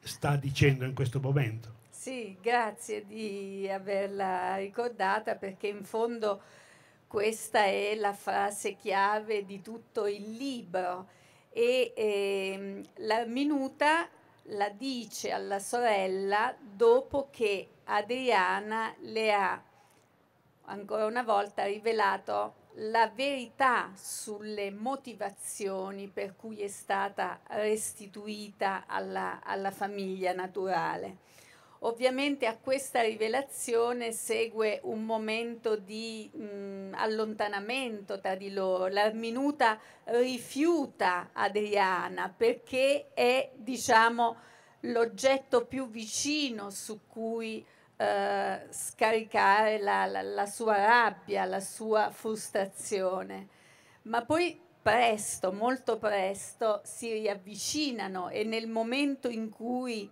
sta dicendo in questo momento. Sì, grazie di averla ricordata perché in fondo questa è la frase chiave di tutto il libro e eh, la minuta la dice alla sorella dopo che Adriana le ha ancora una volta rivelato la verità sulle motivazioni per cui è stata restituita alla, alla famiglia naturale. Ovviamente a questa rivelazione segue un momento di mh, allontanamento tra di loro. La minuta rifiuta Adriana perché è, diciamo, l'oggetto più vicino su cui eh, scaricare la, la, la sua rabbia, la sua frustrazione. Ma poi presto, molto presto, si riavvicinano e nel momento in cui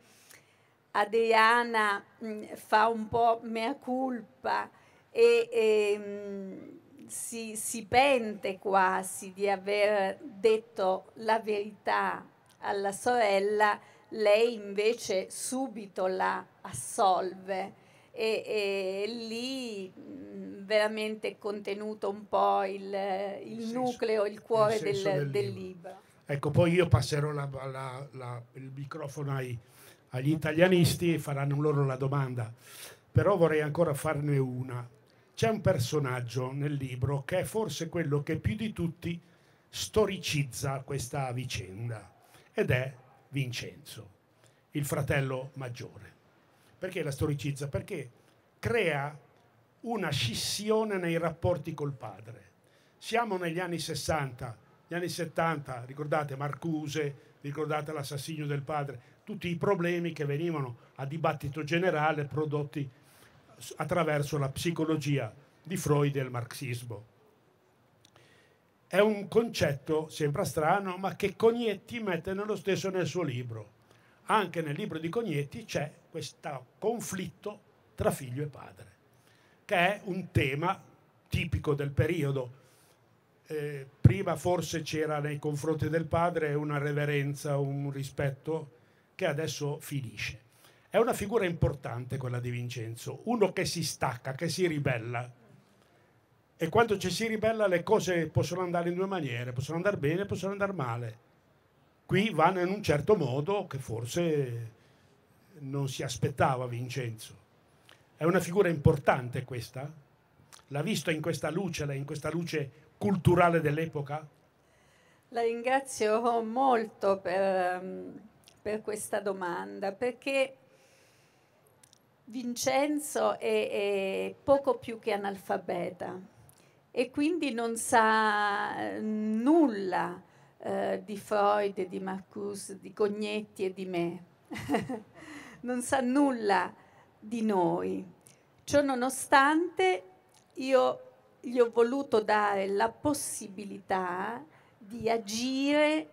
Adriana mm, fa un po' mea culpa e, e ehm, mh, si, si, pente quasi di aver detto la verità alla sorella, lei invece subito la assolve e, e lì mh, mm, veramente è contenuto un po' il, il, il nucleo, il cuore il del, del, del libro. libro. Ecco, poi io passerò la, la, la, il microfono ai agli italianisti e faranno loro la domanda. Però vorrei ancora farne una. C'è un personaggio nel libro che è forse quello che più di tutti storicizza questa vicenda ed è Vincenzo, il fratello maggiore. Perché la storicizza? Perché crea una scissione nei rapporti col padre. Siamo negli anni 60, gli anni 70, ricordate Marcuse, ricordate l'assassinio del padre, tutti i problemi che venivano a dibattito generale prodotti attraverso la psicologia di Freud e il marxismo. È un concetto, sembra strano, ma che Cognetti mette nello stesso nel suo libro. Anche nel libro di Cognetti c'è questo conflitto tra figlio e padre, che è un tema tipico del periodo. Eh, prima forse c'era nei confronti del padre una reverenza, un rispetto, che adesso finisce. È una figura importante quella di Vincenzo, uno che si stacca, che si ribella. E quando ci si ribella le cose possono andare in due maniere, possono andare bene, possono andare male. Qui vanno in un certo modo che forse non si aspettava Vincenzo. È una figura importante questa? L'ha visto in questa luce, in questa luce culturale dell'epoca? La ringrazio molto per ehm, per questa domanda, perché Vincenzo è, è poco più che analfabeta e quindi non sa eh, nulla eh, di Freud, di Marcus, di Cognetti e di me. [LAUGHS] non sa nulla di noi. Ciò nonostante io gli ho voluto dare la possibilità di agire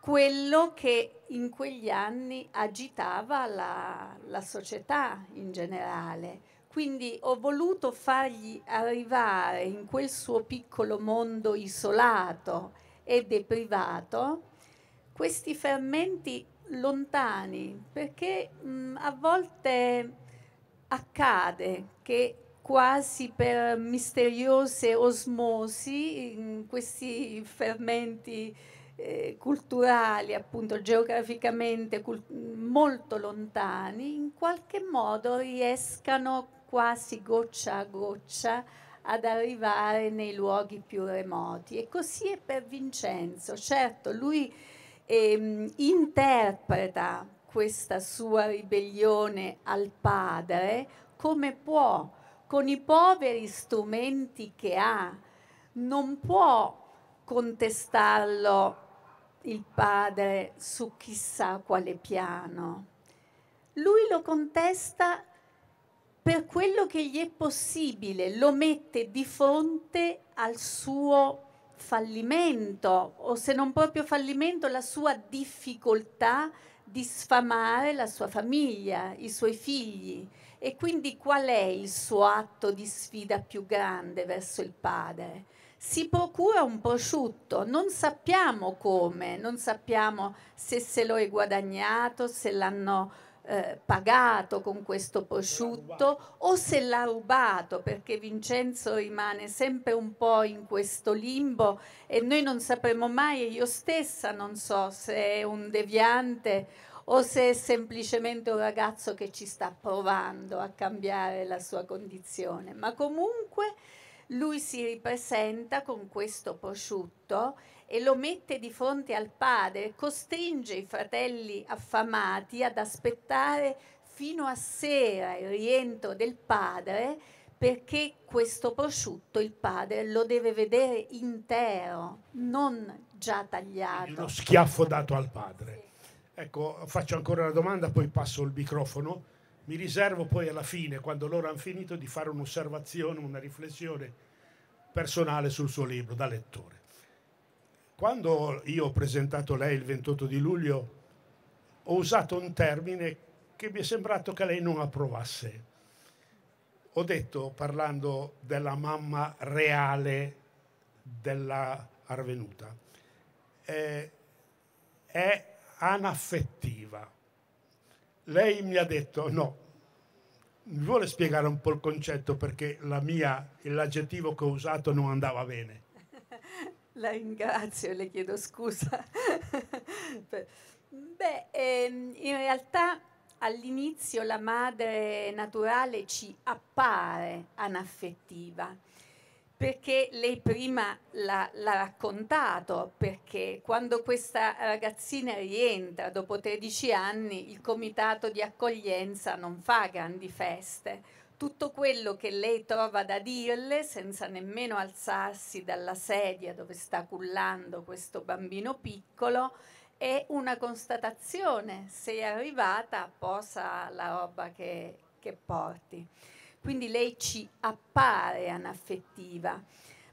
quello che in quegli anni agitava la, la società in generale. Quindi ho voluto fargli arrivare in quel suo piccolo mondo isolato e deprivato questi fermenti lontani, perché mh, a volte accade che quasi per misteriose osmosi questi fermenti eh, culturali, appunto geograficamente cult- molto lontani, in qualche modo riescano quasi goccia a goccia ad arrivare nei luoghi più remoti. E così è per Vincenzo. Certo, lui ehm, interpreta questa sua ribellione al padre come può, con i poveri strumenti che ha. Non può contestarlo il padre su chissà quale piano. Lui lo contesta per quello che gli è possibile, lo mette di fronte al suo fallimento o se non proprio fallimento, la sua difficoltà di sfamare la sua famiglia, i suoi figli. E quindi qual è il suo atto di sfida più grande verso il padre? si procura un prosciutto, non sappiamo come, non sappiamo se se lo è guadagnato, se l'hanno eh, pagato con questo prosciutto o se l'ha rubato, perché Vincenzo rimane sempre un po' in questo limbo e noi non sapremo mai, e io stessa non so se è un deviante o se è semplicemente un ragazzo che ci sta provando a cambiare la sua condizione, ma comunque lui si ripresenta con questo prosciutto e lo mette di fronte al padre, costringe i fratelli affamati ad aspettare fino a sera il rientro del padre perché questo prosciutto il padre lo deve vedere intero, non già tagliato. Quindi uno schiaffo dato al padre. Ecco, faccio ancora una domanda, poi passo il microfono mi riservo poi alla fine, quando loro hanno finito, di fare un'osservazione, una riflessione personale sul suo libro da lettore. Quando io ho presentato lei il 28 di luglio, ho usato un termine che mi è sembrato che lei non approvasse. Ho detto, parlando della mamma reale della Arvenuta, eh, è anaffettiva lei mi ha detto no. Mi vuole spiegare un po' il concetto perché la mia, l'aggettivo che ho usato non andava bene. [LAUGHS] La ringrazio, e le chiedo scusa. [LAUGHS] Beh, ehm, in realtà all'inizio la madre naturale ci appare anaffettiva perché lei prima l'ha, l'ha, raccontato, perché quando questa ragazzina rientra dopo 13 anni il comitato di accoglienza non fa grandi feste. Tutto quello che lei trova da dirle senza nemmeno alzarsi dalla sedia dove sta cullando questo bambino piccolo è una constatazione, sei arrivata, posa la roba che, che porti. Quindi lei ci appare anaffettiva,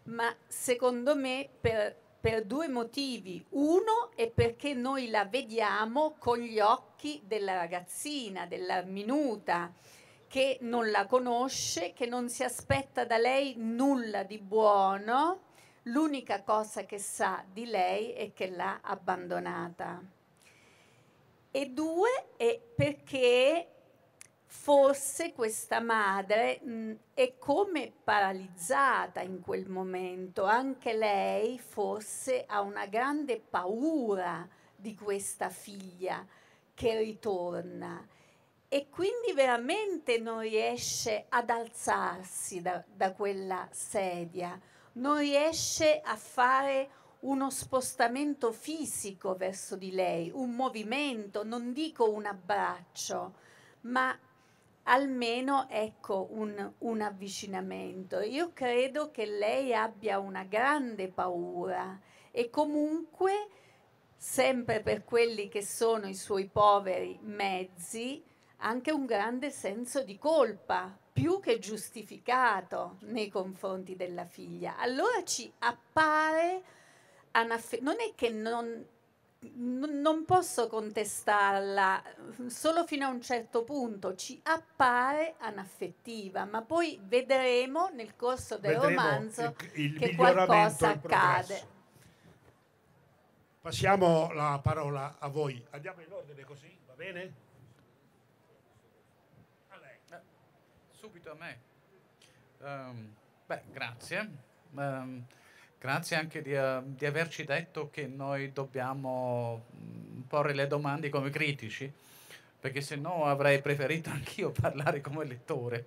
ma secondo me per, per due motivi. Uno è perché noi la vediamo con gli occhi della ragazzina, della minuta che non la conosce, che non si aspetta da lei nulla di buono, l'unica cosa che sa di lei è che l'ha abbandonata. E due è perché forse questa madre mh, mm, è come paralizzata in quel momento, anche lei forse ha una grande paura di questa figlia che ritorna e quindi veramente non riesce ad alzarsi da, da quella sedia, non riesce a fare uno spostamento fisico verso di lei, un movimento, non dico un abbraccio, ma almeno ecco un, un avvicinamento. Io credo che lei abbia una grande paura e comunque sempre per quelli che sono i suoi poveri mezzi, anche un grande senso di colpa, più che giustificato nei confronti della figlia. Allora ci appare, non è che non n- non posso contestarla solo fino a un certo punto, ci appare anaffettiva, ma poi vedremo nel corso del vedremo romanzo il, il che qualcosa accade. Passiamo la parola a voi. Andiamo in ordine così, va bene? A lei. Eh, subito a me. Um, beh, grazie. Um, Grazie anche di, uh, di, averci detto che noi dobbiamo mm, porre le domande come critici, perché se no avrei preferito [LAUGHS] anch'io parlare come lettore.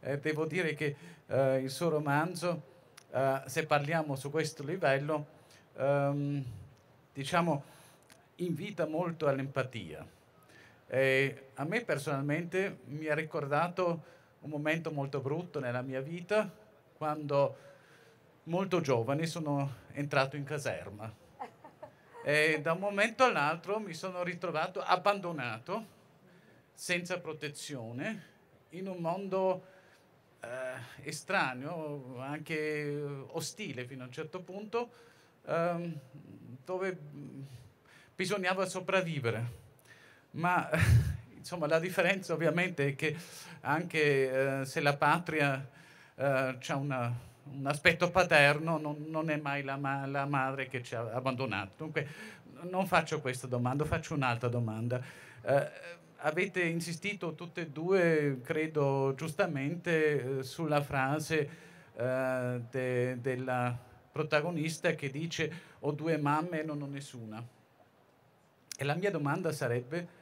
Eh, devo dire che uh, il suo romanzo, uh, se parliamo su questo livello, um, diciamo, invita molto all'empatia. E a me personalmente mi ha ricordato un momento molto brutto nella mia vita, quando molto giovane sono entrato in caserma e da un momento all'altro mi sono ritrovato abbandonato, senza protezione, in un mondo eh, estraneo, anche ostile fino a un certo punto, eh, dove bisognava sopravvivere. Ma [LAUGHS] insomma la differenza ovviamente è che anche eh, se la patria eh, ha una un aspetto paterno, non, non è mai la, ma- la, madre che ci ha abbandonato. Dunque, non faccio questa domanda, faccio un'altra domanda. Eh, avete insistito tutte e due, credo giustamente, eh, sulla frase eh, de- della protagonista che dice ho due mamme e non ho nessuna. E la mia domanda sarebbe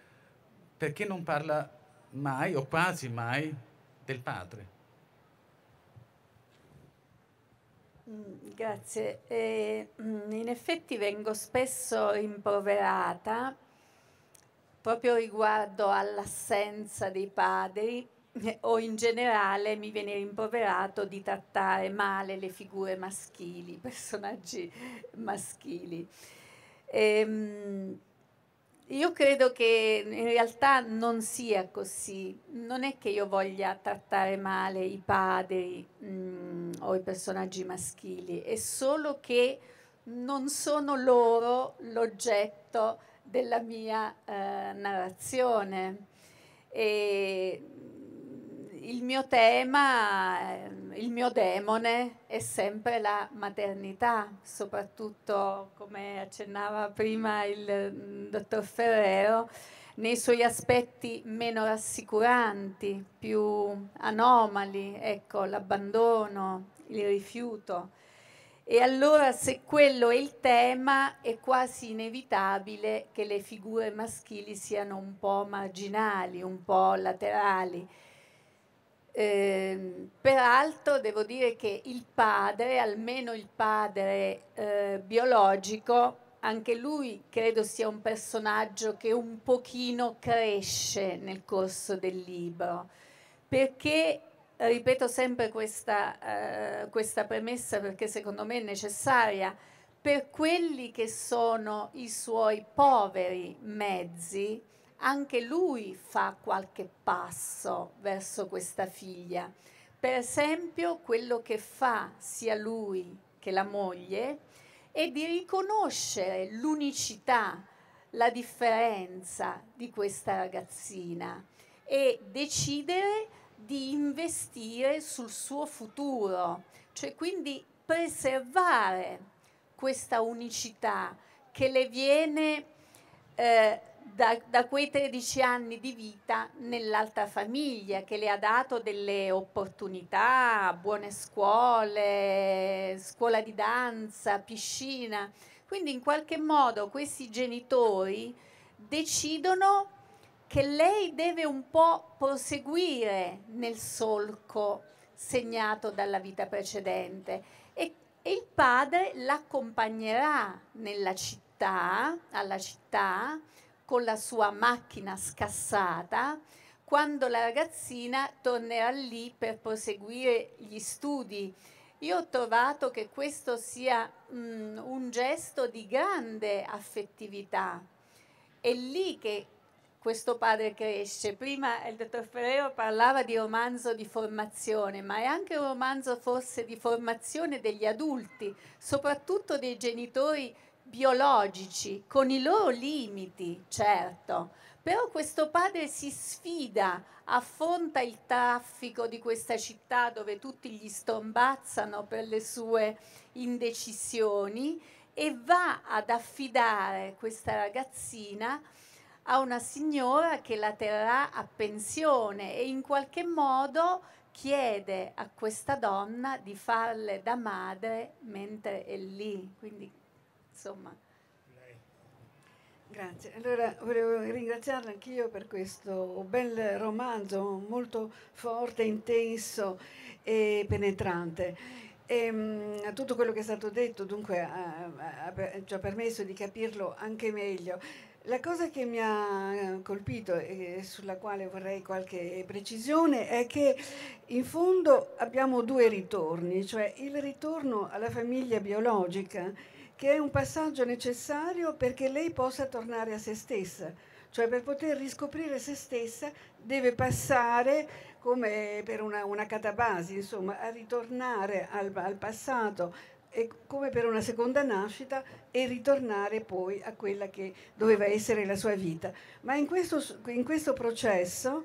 perché non parla mai o quasi mai del padre? Mm, grazie. Eh, in effetti vengo spesso impoverata proprio riguardo all'assenza dei padri [LAUGHS] o in generale mi viene rimproverato di trattare male le figure maschili, i personaggi maschili. Ehm, io credo che in realtà non sia così. Non è che io voglia trattare male i padri mh, mm, o i personaggi maschili, è solo che non sono loro l'oggetto della mia eh, narrazione. E il mio tema, ehm, il mio demone è sempre la maternità, soprattutto come accennava prima il mm, dottor Ferrero, nei suoi aspetti meno rassicuranti, più anomali, ecco, l'abbandono, il rifiuto. E allora se quello è il tema è quasi inevitabile che le figure maschili siano un po' marginali, un po' laterali eh, peraltro devo dire che il padre, almeno il padre eh, biologico, anche lui credo sia un personaggio che un pochino cresce nel corso del libro, perché ripeto sempre questa, eh, questa premessa perché secondo me è necessaria, per quelli che sono i suoi poveri mezzi, anche lui fa qualche passo verso questa figlia. Per esempio, quello che fa sia lui che la moglie è di riconoscere l'unicità, la differenza di questa ragazzina e decidere di investire sul suo futuro, cioè quindi preservare questa unicità che le viene eh, da, da, quei 13 anni di vita nell'alta famiglia che le ha dato delle opportunità, buone scuole, scuola di danza, piscina. Quindi in qualche modo questi genitori decidono che lei deve un po' proseguire nel solco segnato dalla vita precedente e, e il padre l'accompagnerà nella città, alla città, con la sua macchina scassata quando la ragazzina tornerà lì per proseguire gli studi. Io ho trovato che questo sia mh, mm, un gesto di grande affettività. È lì che questo padre cresce. Prima il dottor Ferrero parlava di romanzo di formazione, ma è anche un romanzo forse di formazione degli adulti, soprattutto dei genitori biologici, con i loro limiti, certo, però questo padre si sfida, affronta il traffico di questa città dove tutti gli strombazzano per le sue indecisioni e va ad affidare questa ragazzina a una signora che la terrà a pensione e in qualche modo chiede a questa donna di farle da madre mentre è lì. Quindi insomma. Grazie, allora volevo ringraziarla anch'io per questo bel romanzo molto forte, intenso e penetrante. E, ehm, tutto quello che è stato detto dunque ha, ha, ci ha permesso di capirlo anche meglio. La cosa che mi ha colpito e sulla quale vorrei qualche precisione è che in fondo abbiamo due ritorni, cioè il ritorno alla famiglia biologica che è un passaggio necessario perché lei possa tornare a se stessa, cioè per poter riscoprire se stessa deve passare come per una, una catabasi, insomma, a ritornare al, al passato e come per una seconda nascita e ritornare poi a quella che doveva essere la sua vita. Ma in questo, in questo processo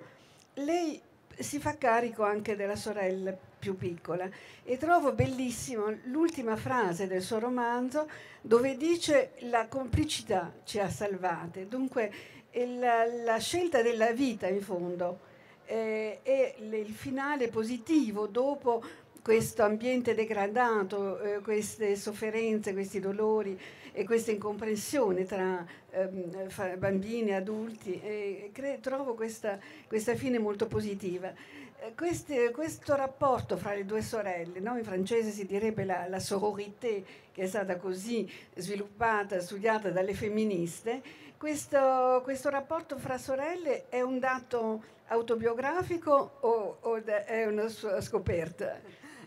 lei si fa carico anche della sorella più piccola e trovo bellissimo l'ultima frase del suo romanzo dove dice la complicità ci ha salvate, dunque la, la scelta della vita in fondo eh, e il finale positivo dopo questo ambiente degradato, eh, queste sofferenze, questi dolori e questa incomprensione tra ehm, bambini e adulti, eh, trovo questa, questa fine molto positiva. Eh, queste, questo rapporto fra le due sorelle, no? in francese si direbbe la, la sororité che è stata così sviluppata, studiata dalle femministe, questo, questo rapporto fra sorelle è un dato autobiografico o, o è una sua scoperta?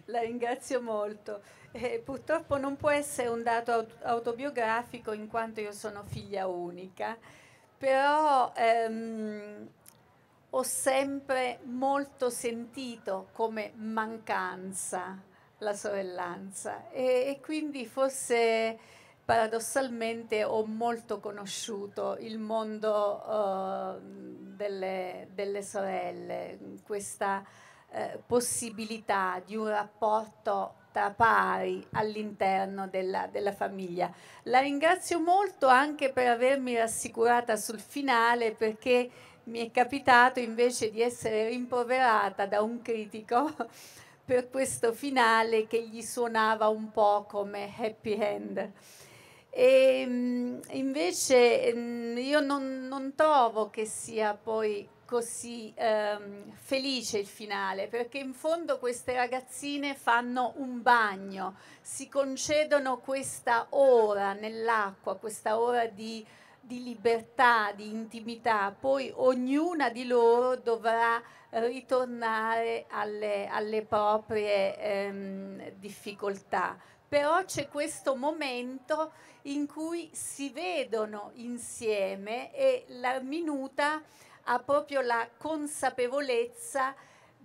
La ringrazio molto. Eh, purtroppo non può essere un dato autobiografico in quanto io sono figlia unica, però... Ehm, ho sempre molto sentito come mancanza la sorellanza e, e, quindi forse paradossalmente ho molto conosciuto il mondo uh, delle, delle, sorelle, questa uh, possibilità di un rapporto tra pari all'interno della, della, famiglia. La ringrazio molto anche per avermi rassicurata sul finale perché mi è capitato invece di essere rimproverata da un critico [LAUGHS] per questo finale che gli suonava un po' come happy end. E ehm, invece mm, io non, non trovo che sia poi così ehm, felice il finale, perché in fondo queste ragazzine fanno un bagno, si concedono questa ora nell'acqua, questa ora di di libertà, di intimità, poi ognuna di loro dovrà ritornare alle, alle proprie ehm, difficoltà. Però c'è questo momento in cui si vedono insieme e la minuta ha proprio la consapevolezza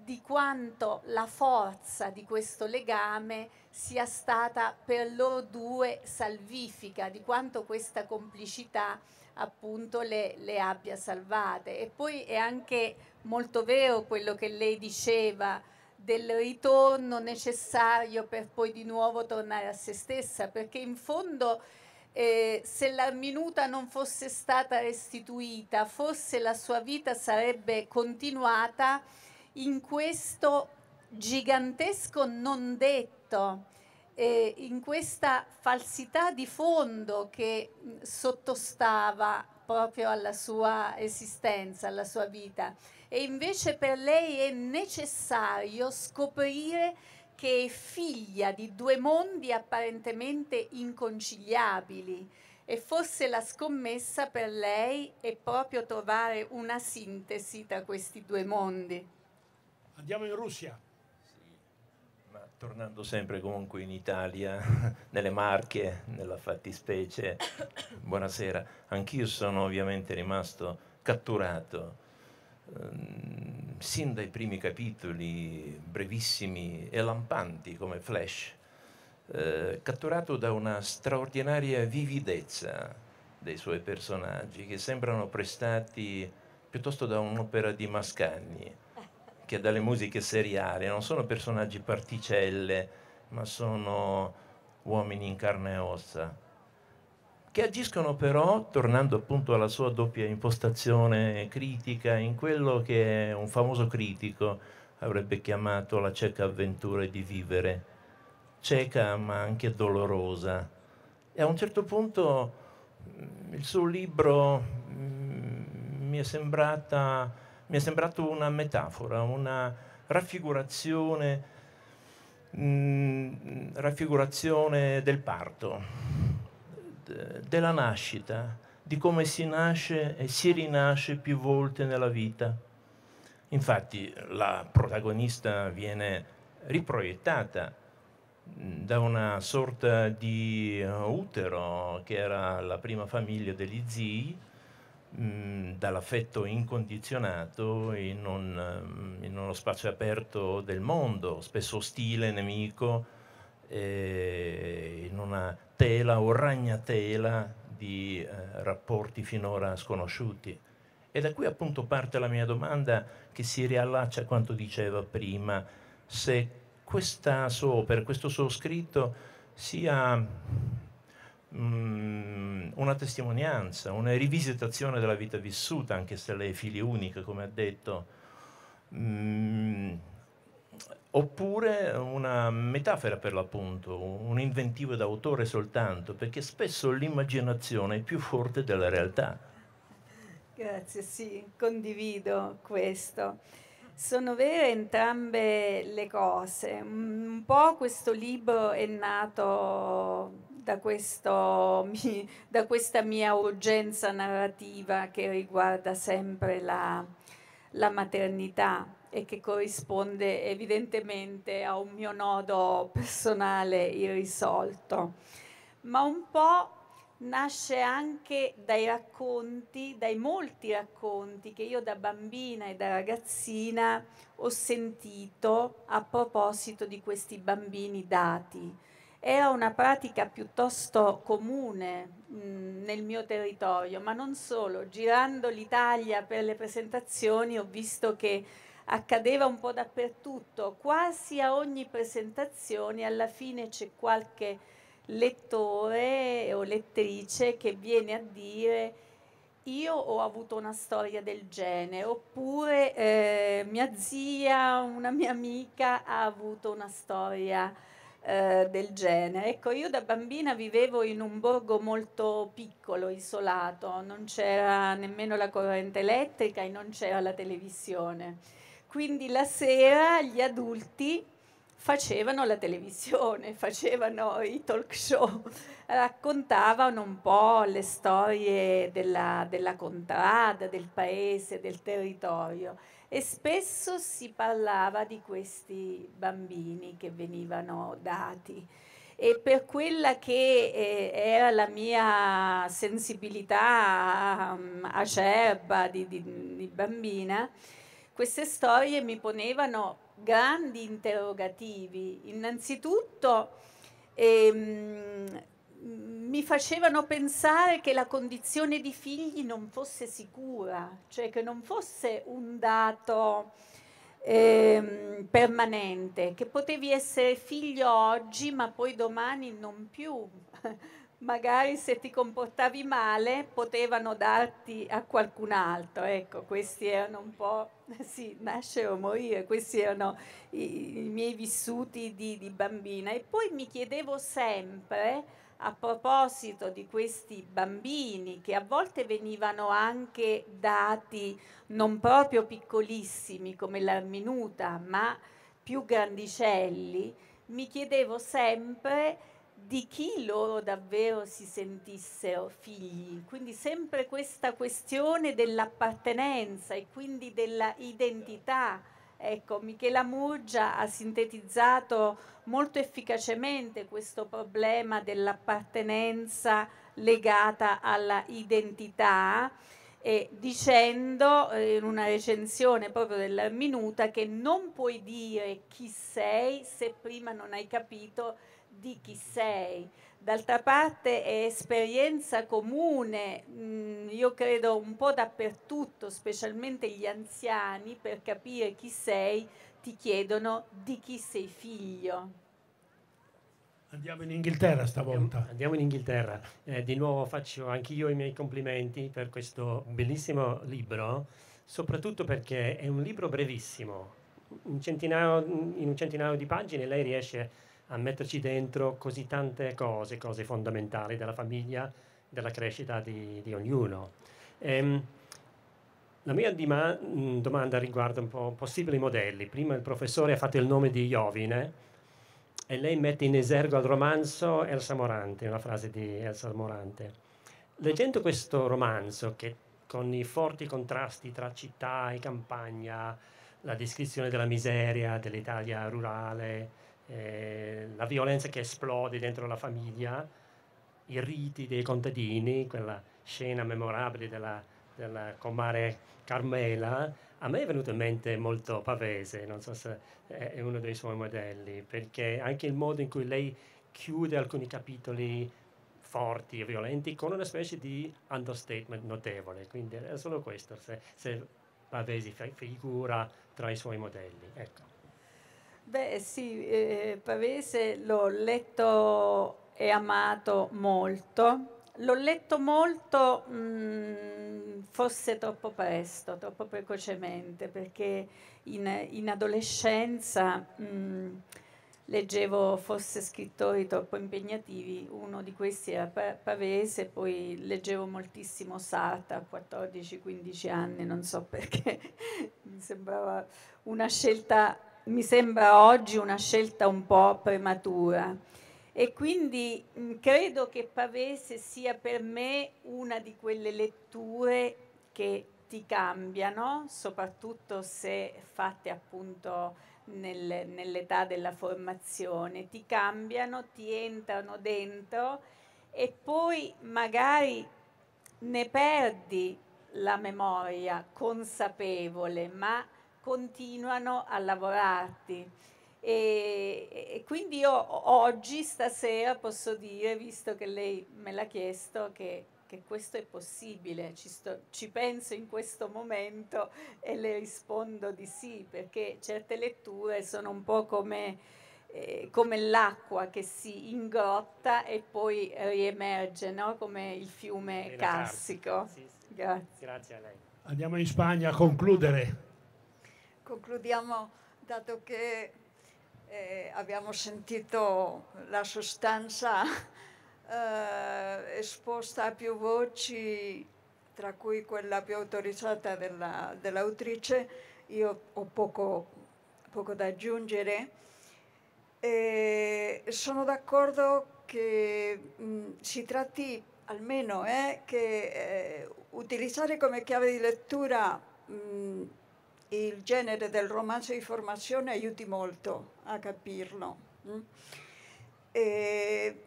di quanto la forza di questo legame sia stata per loro due salvifica, di quanto questa complicità appunto le, le abbia salvate. E poi è anche molto vero quello che lei diceva del ritorno necessario per poi di nuovo tornare a se stessa, perché in fondo eh, se la minuta non fosse stata restituita, forse la sua vita sarebbe continuata in questo gigantesco non detto, eh, in questa falsità di fondo che mm, sottostava proprio alla sua esistenza, alla sua vita. E invece per lei è necessario scoprire che è figlia di due mondi apparentemente inconciliabili e forse la scommessa per lei è proprio trovare una sintesi tra questi due mondi. Andiamo in Russia. Sì, ma tornando sempre comunque in Italia, [LAUGHS] nelle Marche, nella fattispecie, [COUGHS] buonasera, anch'io sono ovviamente rimasto catturato ehm, sin dai primi capitoli brevissimi e lampanti come flash, eh, catturato da una straordinaria vividezza dei suoi personaggi che sembrano prestati piuttosto da un'opera di Mascagni tasche dalle musiche seriali, non sono personaggi particelle, ma sono uomini in carne e ossa, che agiscono però, tornando appunto alla sua doppia impostazione critica, in quello che un famoso critico avrebbe chiamato la cieca avventura di vivere, cieca ma anche dolorosa. E a un certo punto mm, il suo libro mm, mi è sembrata mi è sembrato una metafora, una raffigurazione, mh, mm, raffigurazione del parto, de, della nascita, di come si nasce e si rinasce più volte nella vita. Infatti la protagonista viene riproiettata mm, da una sorta di eh, utero che era la prima famiglia degli zii, Mm, dall'affetto incondizionato in, un, mm, in, uno spazio aperto del mondo, spesso ostile, nemico, eh, in una tela o ragnatela di eh, rapporti finora sconosciuti. E da qui appunto parte la mia domanda che si riallaccia a quanto diceva prima, se questa sua opera, questo suo scritto sia Mm, una testimonianza, una rivisitazione della vita vissuta, anche se lei è figlia unica, come ha detto, um, oppure una metafora per l'appunto, un inventivo d'autore soltanto, perché spesso l'immaginazione è più forte della realtà. Grazie, sì, condivido questo. Sono vere entrambe le cose. Mm, un po' questo libro è nato da, questo, [LAUGHS] da questa mia urgenza narrativa che riguarda sempre la, la maternità e che corrisponde evidentemente a un mio nodo personale irrisolto, ma un po' nasce anche dai racconti, dai molti racconti che io da bambina e da ragazzina ho sentito a proposito di questi bambini dati. Era una pratica piuttosto comune mh, nel mio territorio, ma non solo. Girando l'Italia per le presentazioni ho visto che accadeva un po' dappertutto, quasi a ogni presentazione alla fine c'è qualche lettore o lettrice che viene a dire io ho avuto una storia del genere, oppure eh, mia zia, una mia amica ha avuto una storia eh, del genere. Ecco, io da bambina vivevo in un borgo molto piccolo, isolato, non c'era nemmeno la corrente elettrica e non c'era la televisione. Quindi la sera gli adulti facevano la televisione, [LAUGHS] facevano i talk show, raccontavano un po' le storie della, della contrada, del paese, del territorio e spesso si parlava di questi bambini che venivano dati e per quella che eh, era la mia sensibilità um, acerba di, di, di bambina, queste storie mi ponevano grandi interrogativi. Innanzitutto ehm, mi facevano pensare che la condizione di figli non fosse sicura, cioè che non fosse un dato ehm, permanente, che potevi essere figlio oggi ma poi domani non più magari se ti comportavi male potevano darti a qualcun altro. Ecco, questi erano un po', [LAUGHS] sì, nascere o morire, questi erano i, i miei vissuti di, di, bambina. E poi mi chiedevo sempre, a proposito di questi bambini che a volte venivano anche dati non proprio piccolissimi come l'arminuta, ma più grandicelli, mi chiedevo sempre di chi loro davvero si sentissero figli. Quindi sempre questa questione dell'appartenenza e quindi della identità. Ecco, Michela Murgia ha sintetizzato molto efficacemente questo problema dell'appartenenza legata alla identità e dicendo eh, in una recensione proprio della Minuta che non puoi dire chi sei se prima non hai capito di chi sei. D'altra parte è esperienza comune, mh, mm, io credo un po' dappertutto, specialmente gli anziani, per capire chi sei, ti chiedono di chi sei figlio. Andiamo in Inghilterra stavolta. Andiamo in Inghilterra. Eh, di nuovo faccio anch'io i miei complimenti per questo bellissimo libro, soprattutto perché è un libro brevissimo. Un in un centinaio di pagine lei riesce a a metterci dentro così tante cose, cose fondamentali della famiglia, della crescita di, di ognuno. Ehm, la mia dima- mm, domanda riguarda un po' possibili modelli. Prima il professore ha fatto il nome di Iovine e lei mette in esergo al romanzo Elsa Morante, una frase di Elsa Morante. Leggendo questo romanzo, che con i forti contrasti tra città e campagna, la descrizione della miseria dell'Italia rurale, eh, la violenza che esplode dentro la famiglia, i riti dei contadini, quella scena memorabile della, della comare Carmela, a me è venuto in mente molto Pavese, non so se è uno dei suoi modelli, perché anche il modo in cui lei chiude alcuni capitoli forti e violenti con una specie di understatement notevole, quindi è solo questo, se, se Pavesi figura tra i suoi modelli. Ecco. Beh sì, eh, Pavese l'ho letto e amato molto. L'ho letto molto mh, mm, forse troppo presto, troppo precocemente, perché in, in adolescenza mh, mm, leggevo forse scrittori troppo impegnativi, uno di questi era Pavese, poi leggevo moltissimo Sarta a 14-15 anni, non so perché, [LAUGHS] mi sembrava una scelta mi sembra oggi una scelta un po' prematura e quindi mh, mm, credo che Pavese sia per me una di quelle letture che ti cambiano, soprattutto se fatte appunto nel, nell'età della formazione, ti cambiano, ti entrano dentro e poi magari ne perdi la memoria consapevole, ma continuano a lavorarti. E, e, quindi io oggi, stasera, posso dire, visto che lei me l'ha chiesto, che, che questo è possibile, ci, sto, ci, penso in questo momento e le rispondo di sì, perché certe letture sono un po' come, eh, come l'acqua che si ingrotta e poi riemerge, no? come il fiume Carsico. Sì, sì. Grazie. Grazie a lei. Andiamo in Spagna a concludere. Concludiamo, dato che eh, abbiamo sentito la sostanza [LAUGHS] eh, esposta a più voci, tra cui quella più autorizzata della, dell'autrice, io ho poco, poco da aggiungere. Eh, sono d'accordo che mh, mm, si tratti almeno eh, che eh, utilizzare come chiave di lettura mh, mm, il genere del romanzo di formazione aiuti molto a capirlo. Mm? E,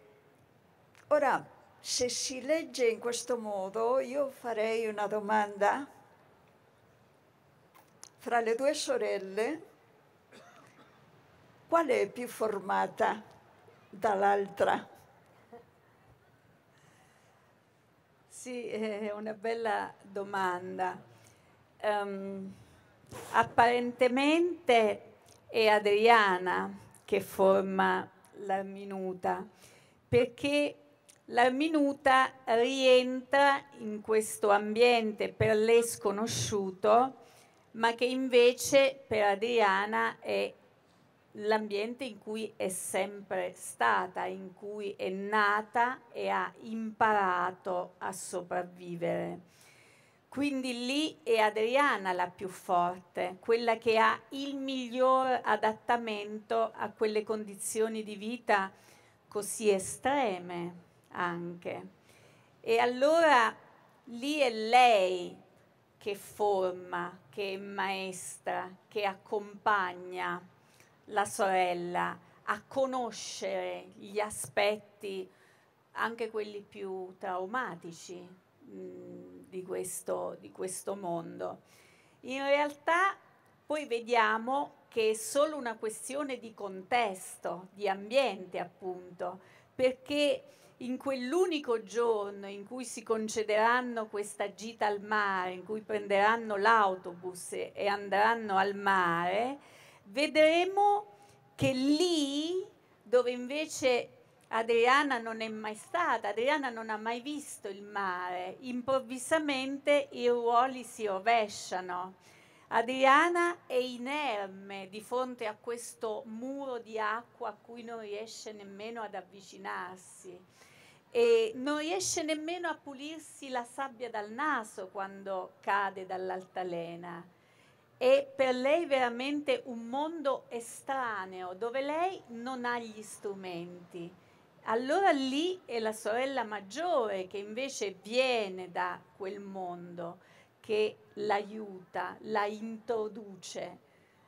ora, se si legge in questo modo, io farei una domanda fra le due sorelle, quale è più formata dall'altra? Sì, è una bella domanda. Um, Apparentemente è Adriana che forma l'Arminuta, perché l'Arminuta rientra in questo ambiente per lei sconosciuto, ma che invece per Adriana è l'ambiente in cui è sempre stata, in cui è nata e ha imparato a sopravvivere. Quindi lì è Adriana la più forte, quella che ha il miglior adattamento a quelle condizioni di vita così estreme anche. E allora lì è lei che forma, che è maestra, che accompagna la sorella a conoscere gli aspetti, anche quelli più traumatici mm, di questo, di questo mondo. In realtà poi vediamo che è solo una questione di contesto, di ambiente appunto, perché in quell'unico giorno in cui si concederanno questa gita al mare, in cui prenderanno l'autobus e andranno al mare, vedremo che lì, dove invece Adriana non è mai stata, Adriana non ha mai visto il mare, improvvisamente i ruoli si rovesciano. Adriana è inerme di fronte a questo muro di acqua a cui non riesce nemmeno ad avvicinarsi e non riesce nemmeno a pulirsi la sabbia dal naso quando cade dall'altalena. È per lei veramente un mondo estraneo dove lei non ha gli strumenti. Allora lì è la sorella maggiore che invece viene da quel mondo, che l'aiuta, la introduce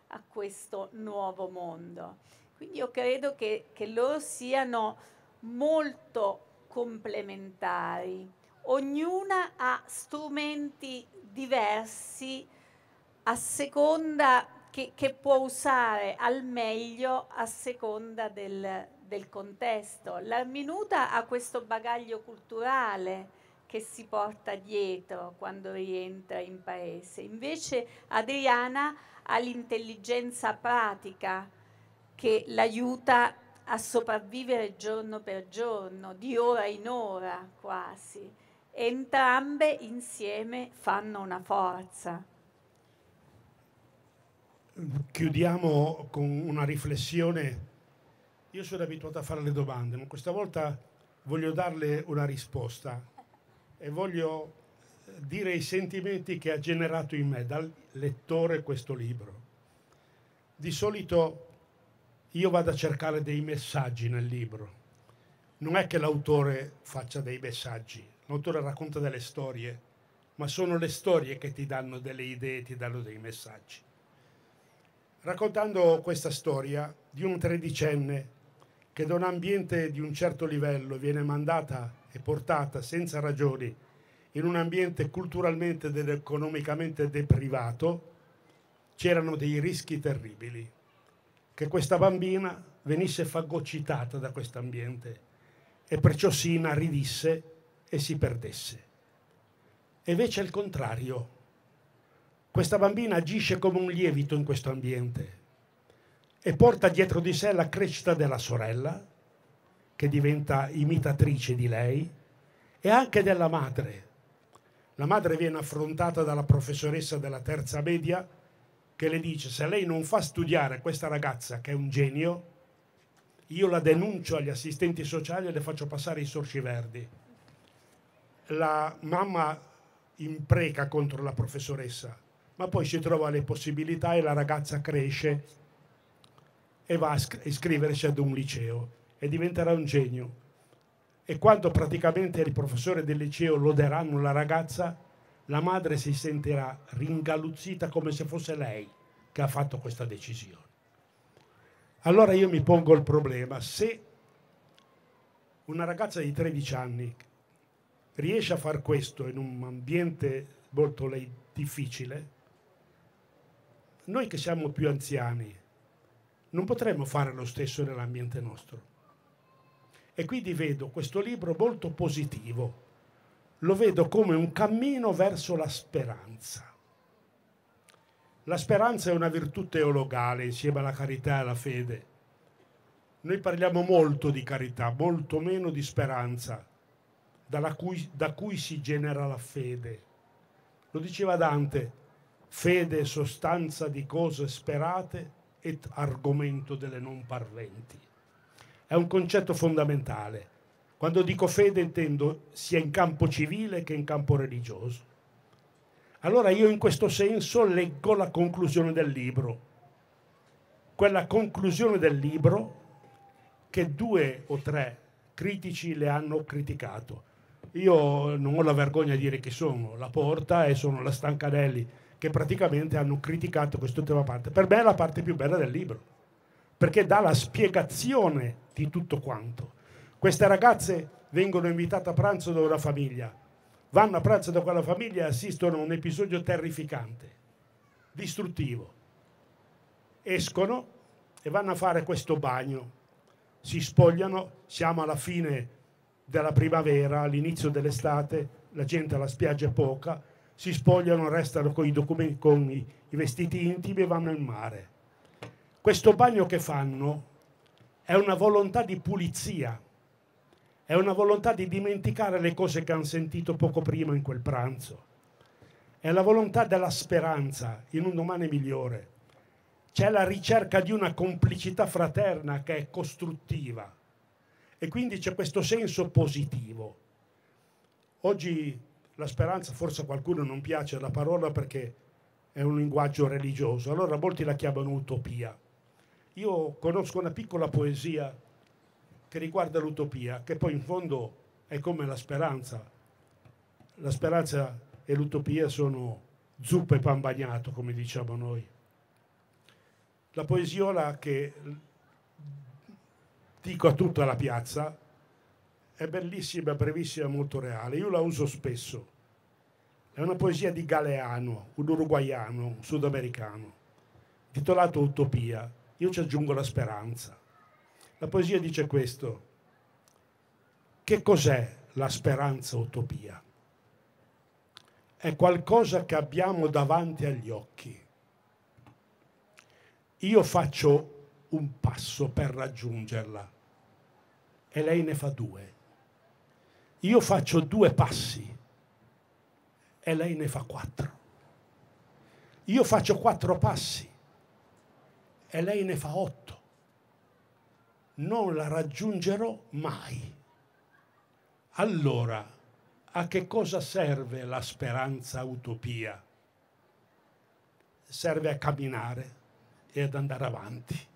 a questo nuovo mondo. Quindi io credo che, che loro siano molto complementari. Ognuna ha strumenti diversi a seconda che, che può usare al meglio a seconda del, del contesto. La minuta ha questo bagaglio culturale che si porta dietro quando rientra in paese. Invece Adriana ha l'intelligenza pratica che l'aiuta a sopravvivere giorno per giorno, di ora in ora quasi. Entrambe insieme fanno una forza. Chiudiamo con una riflessione io sono abituato a fare le domande, ma questa volta voglio darle una risposta e voglio eh, dire i sentimenti che ha generato in me dal lettore questo libro. Di solito io vado a cercare dei messaggi nel libro. Non è che l'autore faccia dei messaggi, l'autore racconta delle storie, ma sono le storie che ti danno delle idee, ti danno dei messaggi. Raccontando questa storia di un tredicenne che da un ambiente di un certo livello viene mandata e portata senza ragioni in un ambiente culturalmente ed economicamente deprivato, c'erano dei rischi terribili. Che questa bambina venisse fagocitata da questo ambiente e perciò si inaridisse e si perdesse. E invece è il contrario. Questa bambina agisce come un lievito in questo ambiente e porta dietro di sé la crescita della sorella, che diventa imitatrice di lei, e anche della madre. La madre viene affrontata dalla professoressa della terza media che le dice se lei non fa studiare questa ragazza che è un genio, io la denuncio agli assistenti sociali e le faccio passare i sorci verdi. La mamma impreca contro la professoressa, ma poi si trova le possibilità e la ragazza cresce e va a iscriversi ad un liceo e diventerà un genio. E quando praticamente il professore del liceo loderanno la ragazza, la madre si sentirà ringaluzzita come se fosse lei che ha fatto questa decisione. Allora io mi pongo il problema, se una ragazza di 13 anni riesce a far questo in un ambiente molto difficile, noi che siamo più anziani, non potremmo fare lo stesso nell'ambiente nostro. E quindi vedo questo libro molto positivo, lo vedo come un cammino verso la speranza. La speranza è una virtù teologale insieme alla carità e alla fede. Noi parliamo molto di carità, molto meno di speranza, cui, da cui si genera la fede. Lo diceva Dante, fede è sostanza di cose sperate, et argomento delle non parventi. È un concetto fondamentale. Quando dico fede intendo sia in campo civile che in campo religioso. Allora io in questo senso leggo la conclusione del libro. Quella conclusione del libro che due o tre critici le hanno criticato. Io non ho la vergogna di dire chi sono, la Porta e sono la Stancanelli che praticamente hanno criticato quest'ultima parte. Per me è la parte più bella del libro, perché dà la spiegazione di tutto quanto. Queste ragazze vengono invitate a pranzo da una famiglia, vanno a pranzo da quella famiglia e assistono a un episodio terrificante, distruttivo. Escono e vanno a fare questo bagno, si spogliano, siamo alla fine della primavera, all'inizio dell'estate, la gente alla spiaggia è poca, si spogliano, restano con i, documenti, con i, i vestiti intimi e vanno in mare. Questo bagno che fanno è una volontà di pulizia, è una volontà di dimenticare le cose che hanno sentito poco prima in quel pranzo, è la volontà della speranza in un domani migliore, c'è la ricerca di una complicità fraterna che è costruttiva e quindi c'è questo senso positivo. Oggi la speranza, forse a qualcuno non piace la parola perché è un linguaggio religioso, allora molti la chiamano utopia. Io conosco una piccola poesia che riguarda l'utopia, che poi in fondo è come la speranza. La speranza e l'utopia sono zuppa e pan bagnato, come diciamo noi. La poesiola che dico a tutta la piazza è bellissima, brevissima, molto reale. Io la uso spesso. È una poesia di Galeano, un uruguaiano, un sudamericano, titolato Utopia. Io ci aggiungo la speranza. La poesia dice questo. Che cos'è la speranza utopia? È qualcosa che abbiamo davanti agli occhi. Io faccio un passo per raggiungerla e lei ne fa due io faccio due passi e lei ne fa quattro. Io faccio quattro passi e lei ne fa otto. Non la raggiungerò mai. Allora, a che cosa serve la speranza utopia? Serve a camminare e ad andare avanti.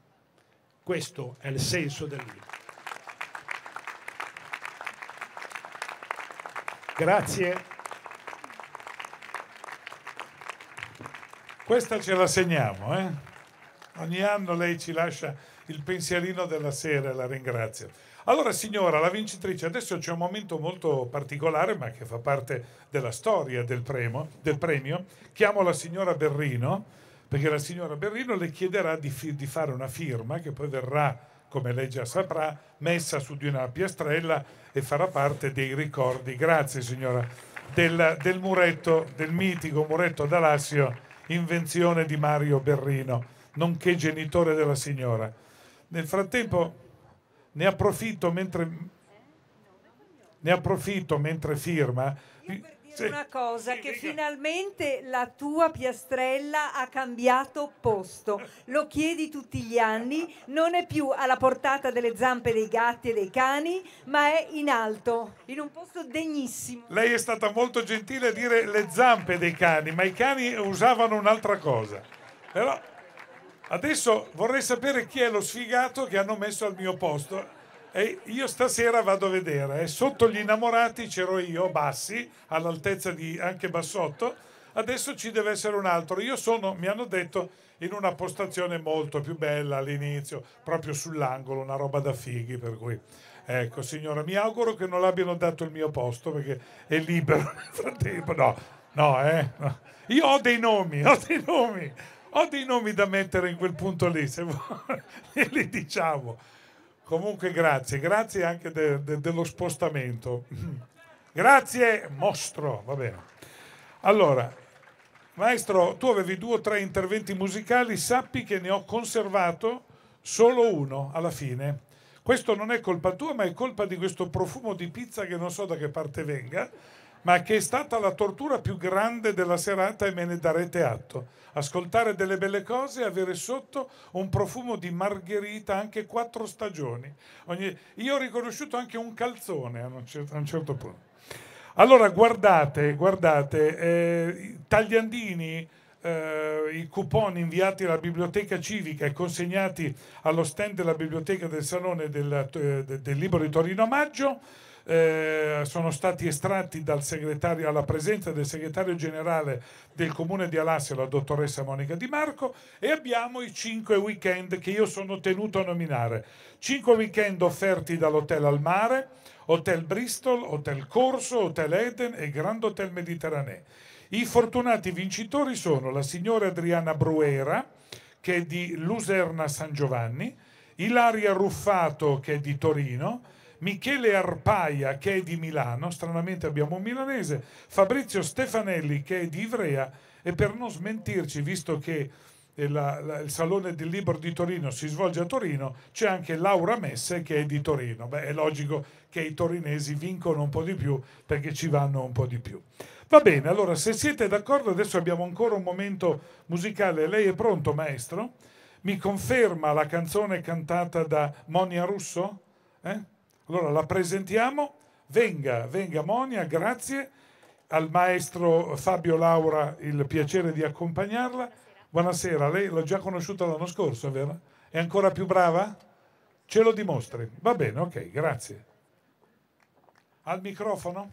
Questo è il senso del libro. Grazie. Questa ce la segniamo, eh? Ogni anno lei ci lascia il pensierino della sera e la ringrazio. Allora, signora, la vincitrice, adesso c'è un momento molto particolare, ma che fa parte della storia del, premo, del premio. Chiamo la signora Berrino, perché la signora Berrino le chiederà di, fi- di fare una firma che poi verrà come lei già saprà, messa su di una piastrella e farà parte dei ricordi, grazie signora, del, del muretto, del mitico muretto d'Alassio, invenzione di Mario Berrino, nonché genitore della signora. Nel frattempo ne approfitto mentre, ne approfitto mentre firma dire sì. una cosa, sì, che dica. finalmente la tua piastrella ha cambiato posto. Lo chiedi tutti gli anni, non è più alla portata delle zampe dei gatti e dei cani, ma è in alto, in un posto degnissimo. Lei è stata molto gentile a dire le zampe dei cani, ma i cani usavano un'altra cosa. Però adesso vorrei sapere chi è lo sfigato che hanno messo al mio posto e io stasera vado a vedere, eh. sotto gli innamorati c'ero io, Bassi, all'altezza di anche Bassotto, adesso ci deve essere un altro. Io sono, mi hanno detto, in una postazione molto più bella all'inizio, proprio sull'angolo, una roba da fighi, per cui... Ecco signora, mi auguro che non l'abbiano dato il mio posto perché è libero nel frattempo. No, no, eh. Io ho dei nomi, ho dei nomi, ho dei nomi da mettere in quel punto lì, se vuoi, [LAUGHS] li diciamo. Comunque grazie, grazie anche de, de, dello spostamento. grazie mostro, va bene. Allora, maestro, tu avevi due o tre interventi musicali, sappi che ne ho conservato solo uno alla fine. Questo non è colpa tua, ma è colpa di questo profumo di pizza che non so da che parte venga ma che è stata la tortura più grande della serata e me ne darete atto. Ascoltare delle belle cose e avere sotto un profumo di margherita anche quattro stagioni. Ogni... Io ho riconosciuto anche un calzone a un certo, a un certo punto. Allora guardate, guardate, eh, Tagliandini... Eh, i coupon inviati alla biblioteca civica e consegnati allo stand della biblioteca del Salone del, eh, del Libro di Torino maggio eh, sono stati estratti alla presenza del segretario generale del comune di Alassia, la dottoressa Monica Di Marco, e abbiamo i cinque weekend che io sono tenuto a nominare. Cinque weekend offerti dall'Hotel al Mare, Hotel Bristol, Hotel Corso, Hotel Eden e Grand Hotel Mediterraneo. I fortunati vincitori sono la signora Adriana Bruera, che è di Luserna San Giovanni, Ilaria Ruffato, che è di Torino, Michele Arpaia che è di Milano, stranamente abbiamo un milanese, Fabrizio Stefanelli che è di Ivrea e per non smentirci, visto che eh, la, la, il Salone del Libro di Torino si svolge a Torino, c'è anche Laura Messe che è di Torino. Beh, è logico che i torinesi vincono un po' di più perché ci vanno un po' di più. Va bene, allora se siete d'accordo adesso abbiamo ancora un momento musicale. Lei è pronto, maestro? Mi conferma la canzone cantata da Monia Russo? Eh? Allora la presentiamo, venga, venga Monia, grazie al maestro Fabio Laura il piacere di accompagnarla. Buonasera, Buonasera. lei l'ho già conosciuta l'anno scorso, vero? È ancora più brava? Ce lo dimostri. Va bene, ok, grazie. Al microfono.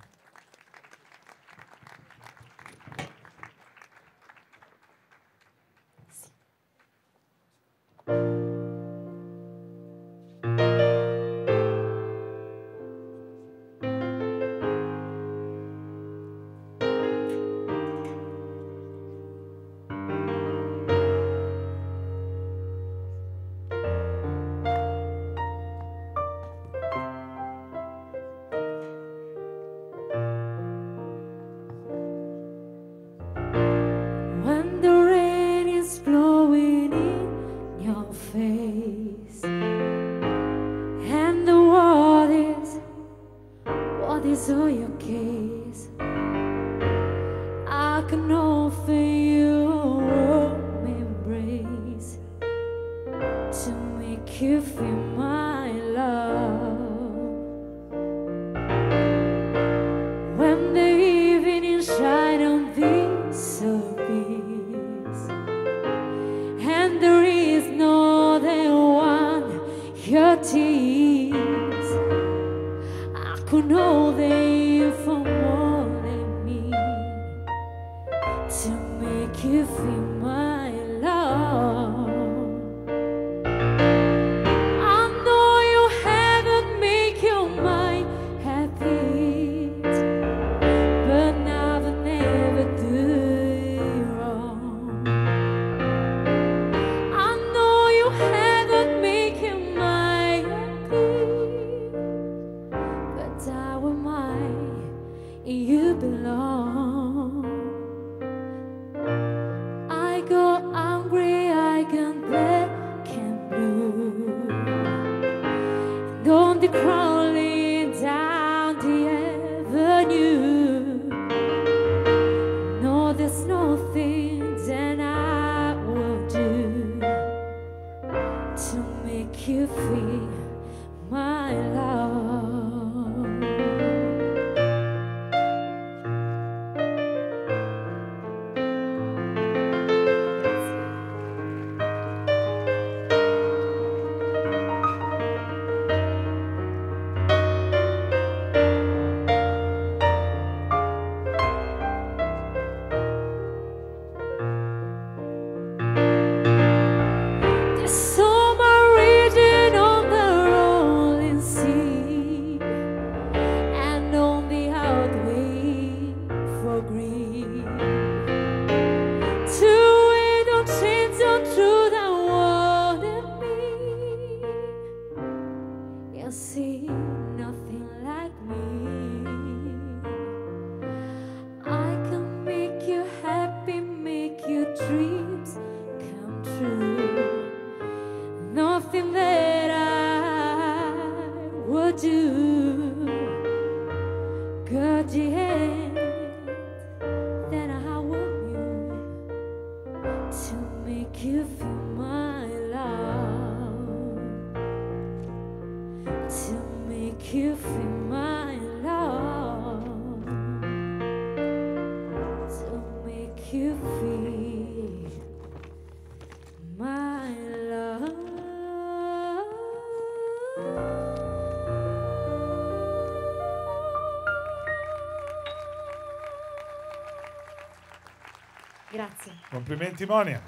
Complimenti Monia.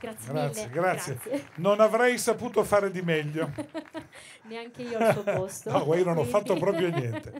Grazie, grazie, mille. Grazie. grazie. Non avrei saputo fare di meglio. [LAUGHS] Neanche io al suo [LAUGHS] posto. no, io non ho fatto proprio niente.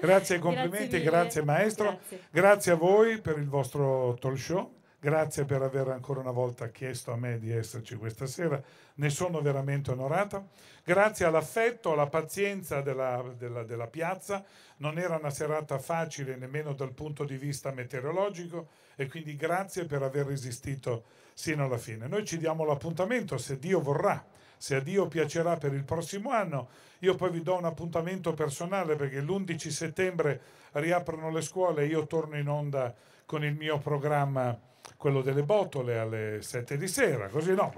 Grazie ai complimenti, grazie, grazie maestro. Grazie. a voi per il vostro talk show. Grazie per aver ancora una volta chiesto a me di esserci questa sera, ne sono veramente onorato. Grazie all'affetto, alla pazienza della, della, della piazza, non era una serata facile nemmeno dal punto di vista meteorologico e quindi grazie per aver resistito sino alla fine. Noi ci diamo l'appuntamento, se Dio vorrà, se a Dio piacerà per il prossimo anno. Io poi vi do un appuntamento personale perché l'11 settembre riaprono le scuole e io torno in onda con il mio programma quello delle botole alle 7 di sera, così no,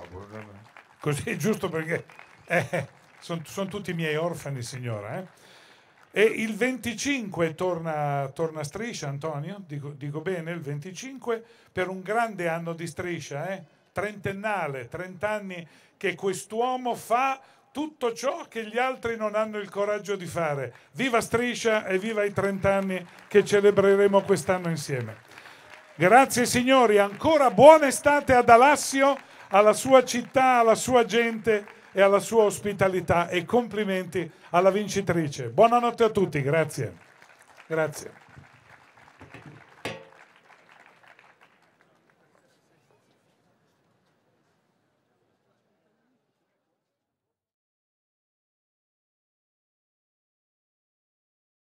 così è [LAUGHS] giusto perché eh, sono son tutti miei orfani, signora. Eh. E il 25 torna, torna Striscia, Antonio, dico, dico, bene, il 25 per un grande anno di Striscia, eh, trentennale, anni che quest'uomo fa tutto ciò che gli altri non hanno il coraggio di fare. Viva Striscia e viva i anni che celebreremo quest'anno insieme. Grazie signori, ancora buona estate ad Alassio, alla sua città, alla sua gente e alla sua ospitalità e complimenti alla vincitrice. Buonanotte a tutti, grazie. Grazie.